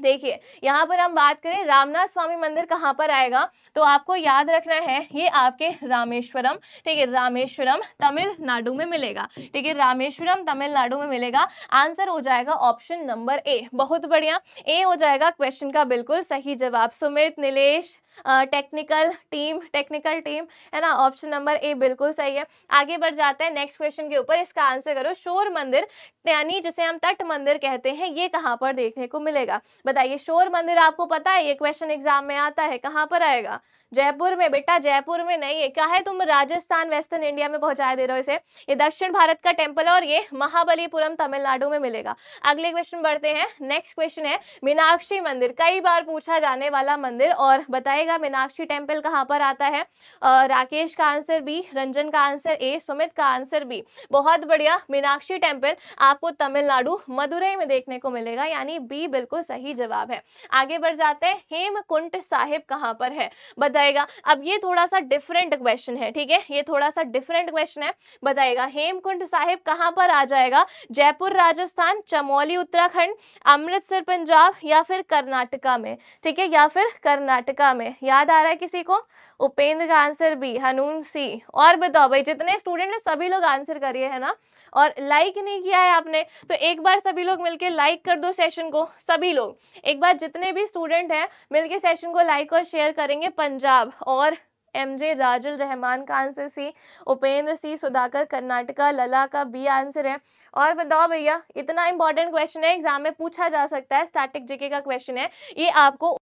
देखिए यहाँ पर हम बात करें रामनाथ स्वामी मंदिर कहाँ पर आएगा तो आपको याद रखना है ये आपके रामेश्वरम ठीक है रामेश्वरम तमिलनाडु में मिलेगा ठीक है रामेश्वरम तमिलनाडु में मिलेगा आंसर हो जाएगा ऑप्शन नंबर ए बहुत बढ़िया ए हो जाएगा क्वेश्चन का बिल्कुल सही जवाब Sumit Nilesh technical team technical team है ना ऑप्शन नंबर ए बिल्कुल सही है आगे बढ़ जाते हैं नेक्स्ट क्वेश्चन के ऊपर इसका आंसर करो शोर मंदिर यानी जिसे हम तट मंदिर कहते हैं ये कहाँ पर देखने को मिलेगा बताइए शोर मंदिर आपको पता है ये क्वेश्चन एग्जाम में आता है कहाँ पर आएगा जयपुर में बेटा जयपुर में नहीं है क्या है तुम राजस्थान वेस्टर्न इंडिया में पहुंचा दे रहे हो इसे ये दक्षिण भारत का टेम्पल और ये महाबलीपुरम तमिलनाडु में मिलेगा अगले क्वेश्चन बढ़ते हैं नेक्स्ट क्वेश्चन है मीनाक्षी मंदिर कई बार पूछा जाने वाला मंदिर और बताइए जाएगा मीनाक्षी टेम्पल कहाँ पर आता है राकेश का आंसर बी रंजन का आंसर ए सुमित का आंसर बी बहुत बढ़िया मीनाक्षी टेम्पल आपको तमिलनाडु मदुरई में देखने को मिलेगा यानी बी बिल्कुल सही जवाब है आगे बढ़ जाते हैं हेमकुंट साहिब कहाँ पर है बताएगा अब ये थोड़ा सा डिफरेंट क्वेश्चन है ठीक है ये थोड़ा सा डिफरेंट क्वेश्चन है बताएगा हेमकुंट साहिब कहाँ पर आ जाएगा जयपुर राजस्थान चमोली उत्तराखंड अमृतसर पंजाब या फिर कर्नाटका में ठीक है या फिर कर्नाटका में याद आ रहा है किसी को उपेंद्र का आंसर बी हनून सी और बताओ भाई जितने स्टूडेंट हैं सभी लोग आंसर करिए है ना और लाइक नहीं किया है आपने तो एक बार सभी लोग मिलके लाइक कर दो सेशन को सभी लोग एक बार जितने भी स्टूडेंट हैं मिलके सेशन को लाइक और शेयर करेंगे पंजाब और एम जे राजुल रहमान का answer C Upendra C Sudhakar Karnataka Lala का बी आंसर है और बताओ भैया इतना इंपॉर्टेंट क्वेश्चन है एग्जाम में पूछा जा सकता है स्टैटिक जीके का क्वेश्चन है ये आपको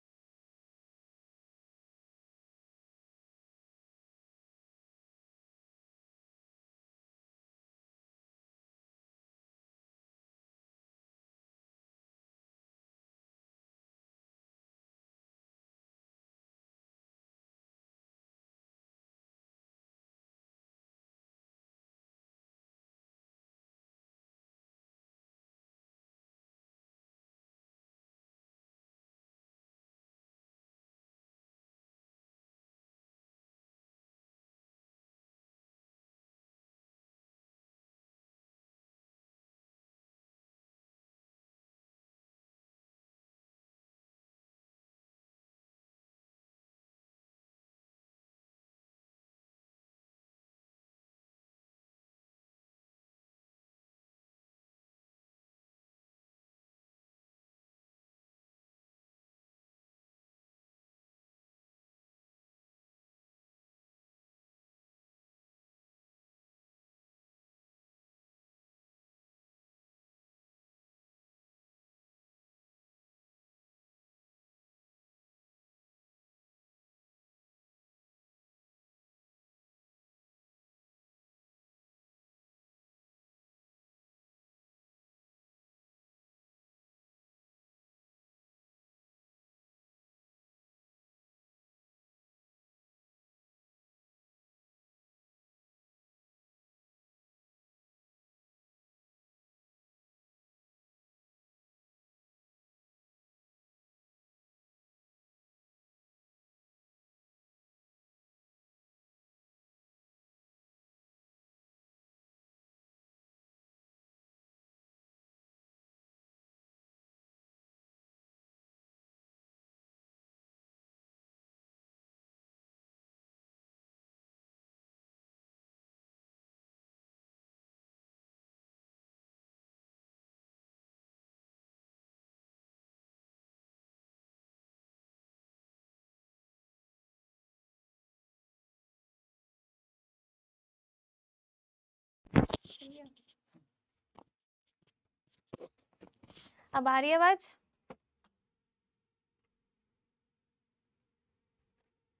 अब आ रही आवाज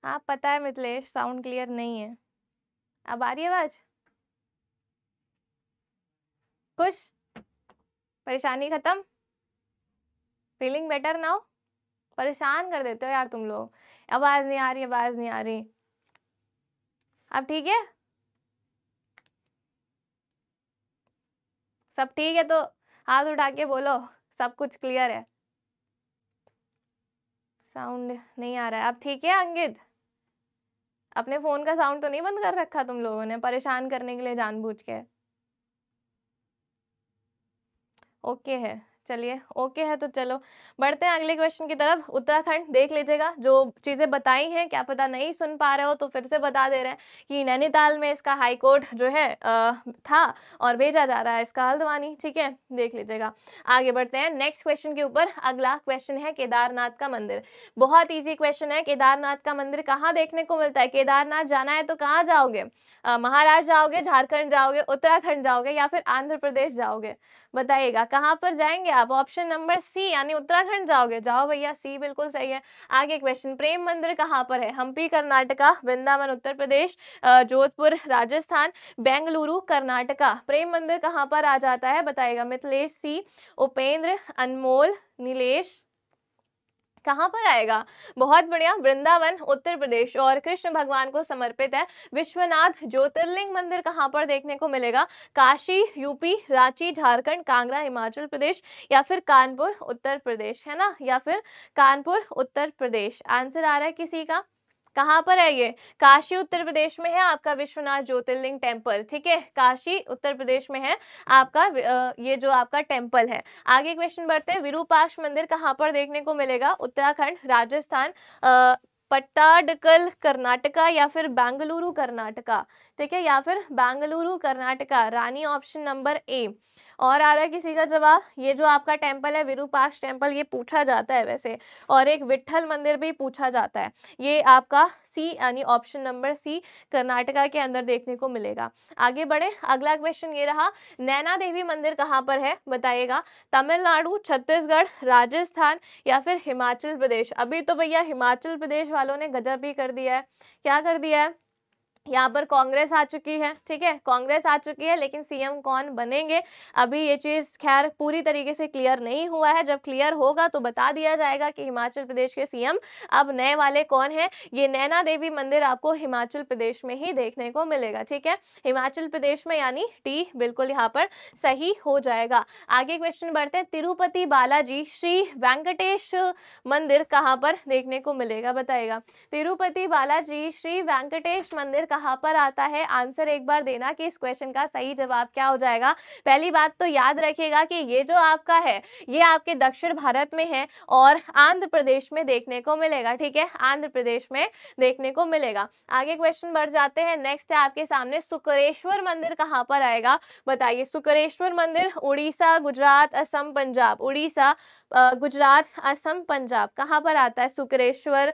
हाँ पता है मिथिलेश साउंड क्लियर नहीं है अब आ रही आवाज खुश परेशानी खत्म फीलिंग बेटर नाउ परेशान कर देते हो यार तुम लोग आवाज नहीं आ रही आवाज नहीं आ रही अब ठीक है सब ठीक है तो हाथ उठा के बोलो सब कुछ क्लियर है साउंड नहीं आ रहा है अब ठीक है अंकित अपने फ़ोन का साउंड तो नहीं बंद कर रखा तुम लोगों ने परेशान करने के लिए जानबूझ के ओके है चलिए ओके है तो चलो बढ़ते हैं अगले क्वेश्चन की तरफ उत्तराखंड देख लीजिएगा जो चीज़ें बताई हैं क्या पता नहीं सुन पा रहे हो तो फिर से बता दे रहे हैं कि नैनीताल में इसका हाई कोर्ट जो है आ, था और भेजा जा रहा है इसका हल्द्वानी ठीक है देख लीजिएगा आगे बढ़ते हैं नेक्स्ट क्वेश्चन के ऊपर अगला क्वेश्चन है केदारनाथ का मंदिर बहुत ईजी क्वेश्चन है केदारनाथ का मंदिर कहाँ देखने को मिलता है केदारनाथ जाना है तो कहाँ जाओगे महाराष्ट्र जाओगे झारखंड जाओगे उत्तराखंड जाओगे या फिर आंध्र प्रदेश जाओगे बताइएगा कहाँ पर जाएंगे आप ऑप्शन नंबर सी यानी उत्तराखंड जाओगे जाओ भैया सी बिल्कुल सही है आगे क्वेश्चन प्रेम मंदिर कहाँ पर है हम्पी कर्नाटका वृंदावन उत्तर प्रदेश जोधपुर राजस्थान बेंगलुरु कर्नाटका प्रेम मंदिर कहाँ पर आ जाता है बताएगा मिथिलेश सी उपेंद्र अनमोल नीलेश कहाँ पर आएगा बहुत बढ़िया वृंदावन उत्तर प्रदेश और कृष्ण भगवान को समर्पित है विश्वनाथ ज्योतिर्लिंग मंदिर कहाँ पर देखने को मिलेगा काशी यूपी रांची झारखंड कांगड़ा हिमाचल प्रदेश या फिर कानपुर उत्तर प्रदेश है ना या फिर कानपुर उत्तर प्रदेश आंसर आ रहा है किसी का कहाँ पर है ये काशी उत्तर प्रदेश में है आपका विश्वनाथ ज्योतिर्लिंग टेम्पल ठीक है काशी उत्तर प्रदेश में है आपका ये जो आपका टेम्पल है आगे क्वेश्चन बढ़ते हैं विरूपाक्ष मंदिर कहाँ पर देखने को मिलेगा उत्तराखंड राजस्थान पट्टाडकल कर्नाटका या फिर बेंगलुरु कर्नाटका ठीक है या फिर Bengaluru Karnataka Rani option number A और आ रहा है किसी का जवाब ये जो आपका टेम्पल है विरूपाक्ष टेम्पल ये पूछा जाता है वैसे और एक विठल मंदिर भी पूछा जाता है ये आपका सी यानी ऑप्शन नंबर सी कर्नाटका के अंदर देखने को मिलेगा आगे बढ़े अगला क्वेश्चन ये रहा नैना देवी मंदिर कहाँ पर है बताइएगा तमिलनाडु छत्तीसगढ़ राजस्थान या फिर हिमाचल प्रदेश अभी तो भैया हिमाचल प्रदेश वालों ने गजब ही कर दिया है क्या कर दिया है यहाँ पर कांग्रेस आ चुकी है ठीक है कांग्रेस आ चुकी है लेकिन सीएम कौन बनेंगे अभी ये चीज़ खैर पूरी तरीके से क्लियर नहीं हुआ है जब क्लियर होगा तो बता दिया जाएगा कि हिमाचल प्रदेश के सीएम अब नए वाले कौन है ये नैना देवी मंदिर आपको हिमाचल प्रदेश में ही देखने को मिलेगा ठीक है हिमाचल प्रदेश में यानी टी बिल्कुल यहाँ पर सही हो जाएगा आगे क्वेश्चन बढ़ते हैं तिरुपति बालाजी श्री वेंकटेश मंदिर कहाँ पर देखने को मिलेगा बताएगा तिरुपति बालाजी श्री वेंकटेश मंदिर कहाँ कहां पर आता है आंसर एक बार देना कि इस क्वेश्चन का सही जवाब क्या हो जाएगा पहली बात तो याद रखेगा कि ये जो आपका है ये आपके दक्षिण भारत में है और आंध्र प्रदेश में देखने को मिलेगा ठीक है आंध्र प्रदेश में देखने को मिलेगा आगे क्वेश्चन बढ़ जाते हैं नेक्स्ट है आपके सामने सुकरेश्वर मंदिर कहाँ पर आएगा बताइए सुकरेश्वर मंदिर उड़ीसा गुजरात असम पंजाब उड़ीसा गुजरात असम पंजाब कहाँ पर आता है सुकरेश्वर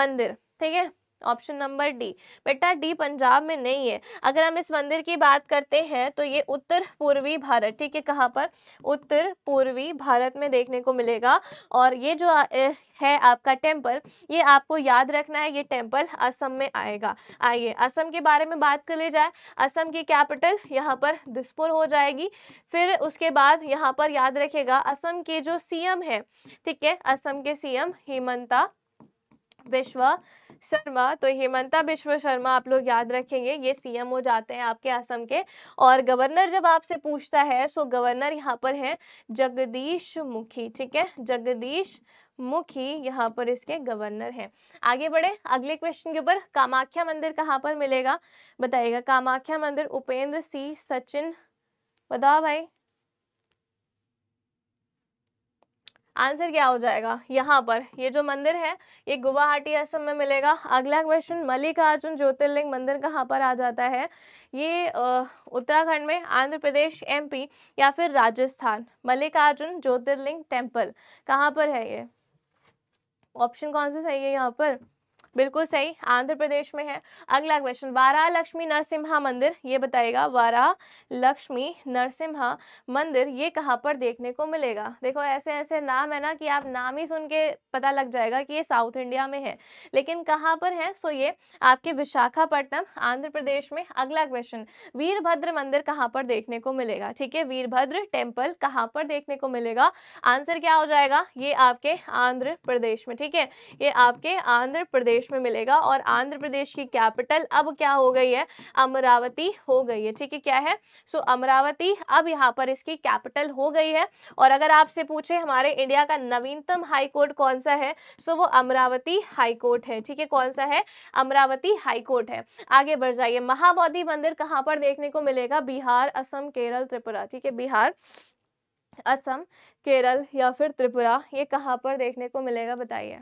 मंदिर ठीक है ऑप्शन नंबर डी बेटा डी पंजाब में नहीं है अगर हम इस मंदिर की बात करते हैं तो ये उत्तर पूर्वी भारत ठीक है कहाँ पर उत्तर पूर्वी भारत में देखने को मिलेगा और ये जो है आपका टेम्पल ये आपको याद रखना है ये टेम्पल असम में आएगा आइए असम के बारे में बात कर ले जाए असम की कैपिटल यहाँ पर दिसपुर हो जाएगी फिर उसके बाद यहाँ पर याद रखेगा असम के जो सीएम है ठीक है असम के सीएम हेमंता विश्वा शर्मा तो हेमंता बिश्व शर्मा आप लोग याद रखेंगे ये सीएम हो जाते हैं आपके असम के और गवर्नर जब आपसे पूछता है सो गवर्नर यहाँ पर है जगदीश मुखी ठीक है जगदीश मुखी यहाँ पर इसके गवर्नर हैं आगे बढ़े अगले क्वेश्चन के ऊपर कामाख्या मंदिर कहाँ पर मिलेगा बताइएगा कामाख्या मंदिर उपेंद्र सी सचिन बताओ भाई आंसर क्या हो जाएगा यहाँ पर ये जो मंदिर है ये गुवाहाटी असम में मिलेगा अगला क्वेश्चन मल्लिकार्जुन ज्योतिर्लिंग मंदिर कहाँ पर आ जाता है ये उत्तराखंड में आंध्र प्रदेश एमपी या फिर राजस्थान मल्लिकार्जुन ज्योतिर्लिंग टेम्पल कहाँ पर है ये ऑप्शन कौन सा सही है यहाँ पर बिल्कुल सही आंध्र प्रदेश में है अगला क्वेश्चन वारा लक्ष्मी नरसिम्हा मंदिर ये बताएगा वारा लक्ष्मी नरसिम्हा मंदिर ये कहाँ पर देखने को मिलेगा देखो ऐसे ऐसे नाम है ना कि आप नाम ही सुन के पता लग जाएगा कि ये साउथ इंडिया में है लेकिन कहाँ पर है सो ये आपके विशाखापट्टनम आंध्र प्रदेश में अगला क्वेश्चन वीरभद्र मंदिर कहाँ पर देखने को मिलेगा ठीक है वीरभद्र टेम्पल कहाँ पर देखने को मिलेगा आंसर क्या हो जाएगा ये आपके आंध्र प्रदेश में ठीक है ये आपके आंध्र प्रदेश प्रदेश में मिलेगा और आंध्र प्रदेश की कैपिटल अब क्या हो गई है अमरावती हो गई है ठीक है क्या है सो अमरावती अब यहाँ पर इसकी कैपिटल हो गई है और अगर आपसे पूछे हमारे इंडिया का नवीनतम हाईकोर्ट कौन सा है सो वो अमरावती हाईकोर्ट है ठीक है कौन सा है अमरावती हाईकोर्ट है आगे बढ़ जाइए महाबोधि मंदिर कहाँ पर देखने को मिलेगा बिहार असम केरल त्रिपुरा ठीक है बिहार असम केरल या फिर त्रिपुरा ये कहाँ पर देखने को मिलेगा बताइए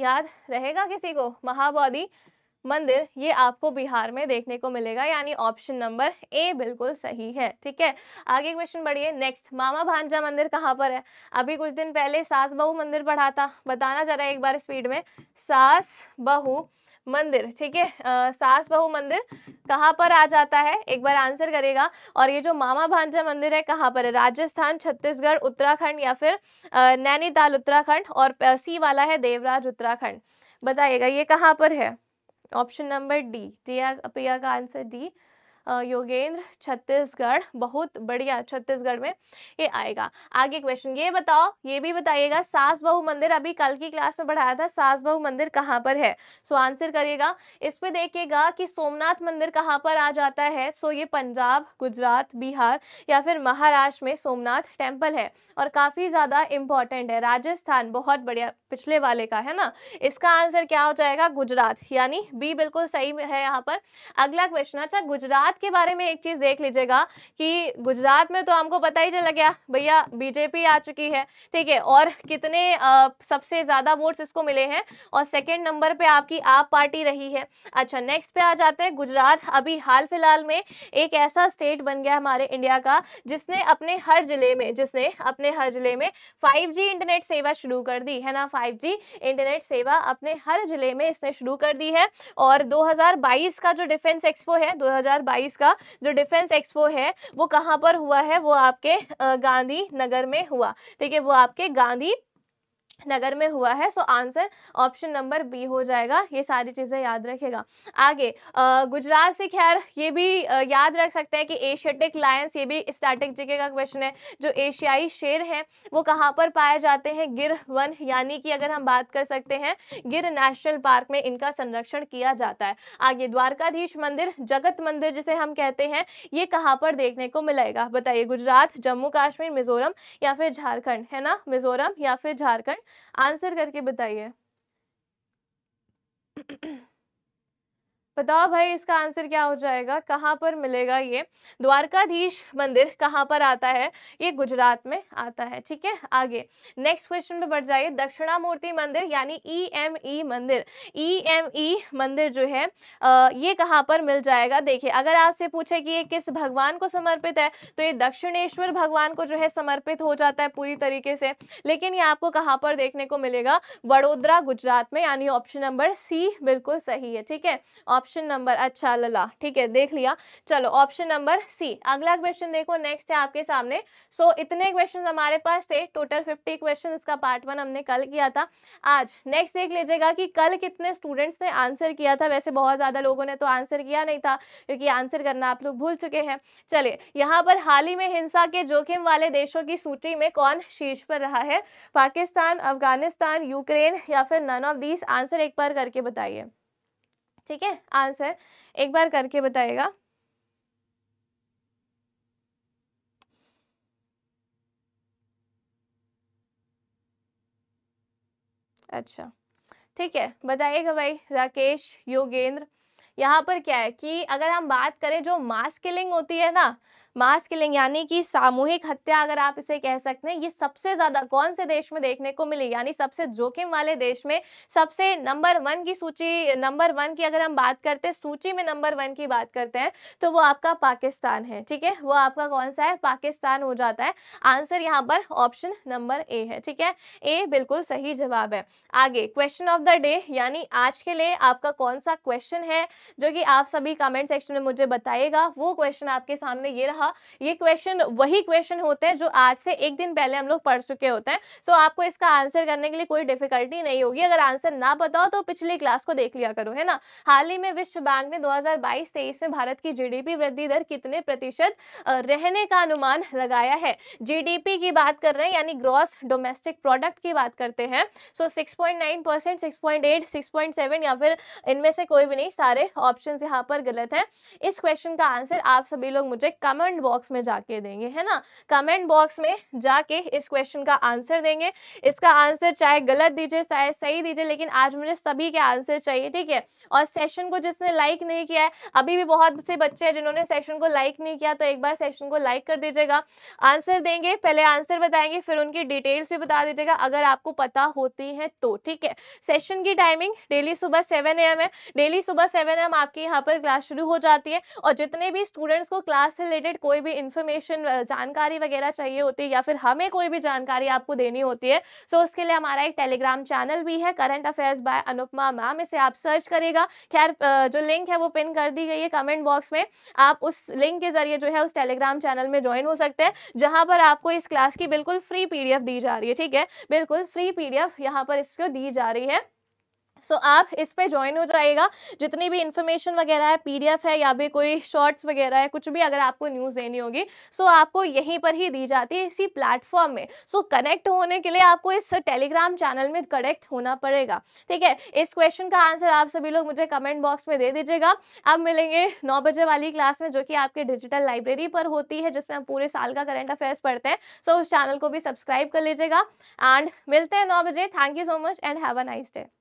याद रहेगा किसी को महाबोधि मंदिर ये आपको बिहार में देखने को मिलेगा यानी ऑप्शन नंबर ए बिल्कुल सही है ठीक है आगे क्वेश्चन बढ़िए नेक्स्ट मामा भांजा मंदिर कहाँ पर है अभी कुछ दिन पहले सास बहू मंदिर पढ़ा था बताना जरा एक बार स्पीड में सास बहू मंदिर ठीक है सास बहु मंदिर कहाँ पर आ जाता है एक बार आंसर करेगा और ये जो मामा भांजा मंदिर है कहाँ पर है राजस्थान छत्तीसगढ़ उत्तराखंड या फिर नैनीताल उत्तराखंड और सी वाला है देवराज उत्तराखंड बताइएगा ये कहाँ पर है option number D Tia Priya का आंसर डी योगेंद्र छत्तीसगढ़ बहुत बढ़िया छत्तीसगढ़ में ये आएगा आगे क्वेश्चन ये बताओ ये भी बताइएगा सास बहु मंदिर अभी कल की क्लास में पढ़ाया था सास बहु मंदिर कहाँ पर है सो आंसर करिएगा इस पर देखिएगा कि सोमनाथ मंदिर कहाँ पर आ जाता है सो ये पंजाब गुजरात बिहार या फिर महाराष्ट्र में सोमनाथ टेम्पल है और काफ़ी ज़्यादा इंपॉर्टेंट है राजस्थान बहुत बढ़िया पिछले वाले का है ना इसका आंसर क्या हो जाएगा गुजरात यानी बी बिल्कुल सही है यहाँ पर अगला क्वेश्चन अच्छा गुजरात के बारे में एक चीज देख लीजिएगा कि गुजरात में तो हमको पता ही चला गया भैया बीजेपी आ चुकी है ठीक है और कितने आ, सबसे ज्यादा वोट्स इसको मिले हैं और सेकेंड नंबर पे आपकी आप पार्टी रही है अच्छा नेक्स्ट पे आ जाते हैं गुजरात अभी हाल फिलहाल में एक ऐसा स्टेट बन गया हमारे इंडिया का जिसने अपने हर जिले में जिसने अपने हर जिले में 5G इंटरनेट सेवा शुरू कर दी है ना 5G इंटरनेट सेवा अपने हर जिले में इसने शुरू कर दी है और 2022 का जो डिफेंस एक्सपो है 2022 2021 का जो डिफेंस एक्सपो है वो कहाँ पर हुआ है वो आपके गांधी नगर में हुआ ठीक है वो आपके गांधी नगर में हुआ है so answer option number B हो जाएगा ये सारी चीज़ें याद रखेगा आगे गुजरात से खैर ये भी आ, याद रख सकते हैं कि एशियाटिक लायंस ये भी स्टैटिक जीके का क्वेश्चन है जो एशियाई शेर हैं वो कहाँ पर पाए जाते हैं गिर वन यानी कि अगर हम बात कर सकते हैं गिर नेशनल पार्क में इनका संरक्षण किया जाता है आगे द्वारकाधीश मंदिर जगत मंदिर जिसे हम कहते हैं ये कहाँ पर देखने को मिलेगा बताइए गुजरात जम्मू काश्मीर मिजोरम या फिर झारखंड है ना मिजोरम या फिर झारखंड आंसर करके बताइए बताओ भाई इसका आंसर क्या हो जाएगा कहाँ पर मिलेगा ये द्वारकाधीश मंदिर कहाँ पर आता है ये गुजरात में आता है ठीक है आगे नेक्स्ट क्वेश्चन पे बढ़ जाइए दक्षिणामूर्ति मंदिर यानी ई एम ई मंदिर ई एम ई मंदिर जो है आ, ये कहाँ पर मिल जाएगा देखिए अगर आपसे पूछे कि ये किस भगवान को समर्पित है तो ये दक्षिणेश्वर भगवान को जो है समर्पित हो जाता है पूरी तरीके से लेकिन ये आपको कहाँ पर देखने को मिलेगा वडोदरा गुजरात में यानी ऑप्शन नंबर सी बिल्कुल सही है ठीक है ऑप्शन नंबर अच्छा लला ठीक है देख लिया चलो ऑप्शन नंबर सी अगला क्वेश्चन देखो नेक्स्ट है आपके सामने सो so, इतने क्वेश्चन हमारे पास थे टोटल फिफ्टी क्वेश्चन इसका पार्ट वन हमने कल किया था आज नेक्स्ट देख लीजिएगा कि कल कितने स्टूडेंट्स ने आंसर किया था वैसे बहुत ज़्यादा लोगों ने तो आंसर किया नहीं था क्योंकि आंसर करना आप लोग भूल चुके हैं चलिए यहाँ पर हाल ही में हिंसा के जोखिम वाले देशों की सूची में कौन शीर्ष पर रहा है पाकिस्तान अफगानिस्तान यूक्रेन या फिर नन ऑफ दीस आंसर एक बार करके बताइए ठीक है आंसर एक बार करके बताएगा अच्छा ठीक है बताइएगा भाई राकेश योगेंद्र यहाँ पर क्या है कि अगर हम बात करें जो मास किलिंग होती है ना मास किलिंग यानी कि सामूहिक हत्या अगर आप इसे कह सकते हैं ये सबसे ज़्यादा कौन से देश में देखने को मिली यानी सबसे जोखिम वाले देश में सबसे नंबर वन की सूची नंबर वन की अगर हम बात करते हैं सूची में नंबर वन की बात करते हैं तो वो आपका पाकिस्तान है ठीक है वो आपका कौन सा है पाकिस्तान हो जाता है आंसर यहाँ पर ऑप्शन नंबर ए है ठीक है ए बिल्कुल सही जवाब है आगे क्वेश्चन ऑफ द डे यानी आज के लिए आपका कौन सा क्वेश्चन है जो कि आप सभी कमेंट सेक्शन में मुझे बताइएगा वो क्वेश्चन आपके सामने ये रहा रहा ये क्वेश्चन वही क्वेश्चन होते हैं जो आज से एक दिन पहले हम लोग पढ़ चुके होते हैं सो आपको इसका आंसर करने के लिए कोई डिफिकल्टी नहीं होगी अगर आंसर ना बताओ तो पिछली क्लास को देख लिया करो है ना हाल ही में विश्व बैंक ने 2022 हजार में भारत की जीडीपी वृद्धि दर कितने प्रतिशत रहने का अनुमान लगाया है जीडीपी की बात कर रहे हैं यानी ग्रॉस डोमेस्टिक प्रोडक्ट की बात करते हैं सो सिक्स पॉइंट या फिर इनमें से कोई भी नहीं सारे ऑप्शन यहाँ पर गलत है इस क्वेश्चन का आंसर आप सभी लोग मुझे कमेंट कमेंट बॉक्स में जाके देंगे है ना कमेंट बॉक्स में जाके इस क्वेश्चन का आंसर देंगे इसका आंसर चाहे गलत दीजिए चाहे सही दीजिए लेकिन आज मुझे सभी के आंसर चाहिए ठीक है और सेशन को जिसने लाइक नहीं किया है अभी भी बहुत से बच्चे हैं जिन्होंने सेशन को लाइक नहीं किया तो एक बार सेशन को लाइक कर दीजिएगा आंसर देंगे पहले आंसर बताएंगे फिर उनकी डिटेल्स भी बता दीजिएगा अगर आपको पता होती है तो ठीक है सेशन की टाइमिंग डेली सुबह सेवन ए है डेली सुबह सेवन एम आपके यहाँ पर क्लास शुरू हो जाती है और जितने भी स्टूडेंट्स को क्लास से रिलेटेड कोई भी इन्फॉर्मेशन जानकारी वगैरह चाहिए होती है या फिर हमें कोई भी जानकारी आपको देनी होती है सो so, उसके लिए हमारा एक टेलीग्राम चैनल भी है current affairs by Anupama ma'am इसे आप सर्च करेगा खैर जो लिंक है वो पिन कर दी गई है कमेंट बॉक्स में आप उस लिंक के जरिए जो है उस टेलीग्राम चैनल में ज्वाइन हो सकते हैं जहाँ पर आपको इस क्लास की बिल्कुल फ्री पी दी जा रही है ठीक है बिल्कुल फ्री पी डी यहाँ पर इसको दी जा रही है सो so, आप इस पे ज्वाइन हो जाएगा जितनी भी इंफॉर्मेशन वगैरह है पीडीएफ है या भी कोई शॉर्ट्स वगैरह है कुछ भी अगर आपको न्यूज़ देनी होगी सो so आपको यहीं पर ही दी जाती है इसी प्लेटफॉर्म में सो so, कनेक्ट होने के लिए आपको इस टेलीग्राम चैनल में कनेक्ट होना पड़ेगा ठीक है इस क्वेश्चन का आंसर आप सभी लोग मुझे कमेंट बॉक्स में दे दीजिएगा अब मिलेंगे नौ बजे वाली क्लास में जो कि आपके डिजिटल लाइब्रेरी पर होती है जिसमें हम पूरे साल का करेंट अफेयर्स पढ़ते हैं सो so, उस चैनल को भी सब्सक्राइब कर लीजिएगा एंड मिलते हैं नौ बजे thank you so much and have a nice day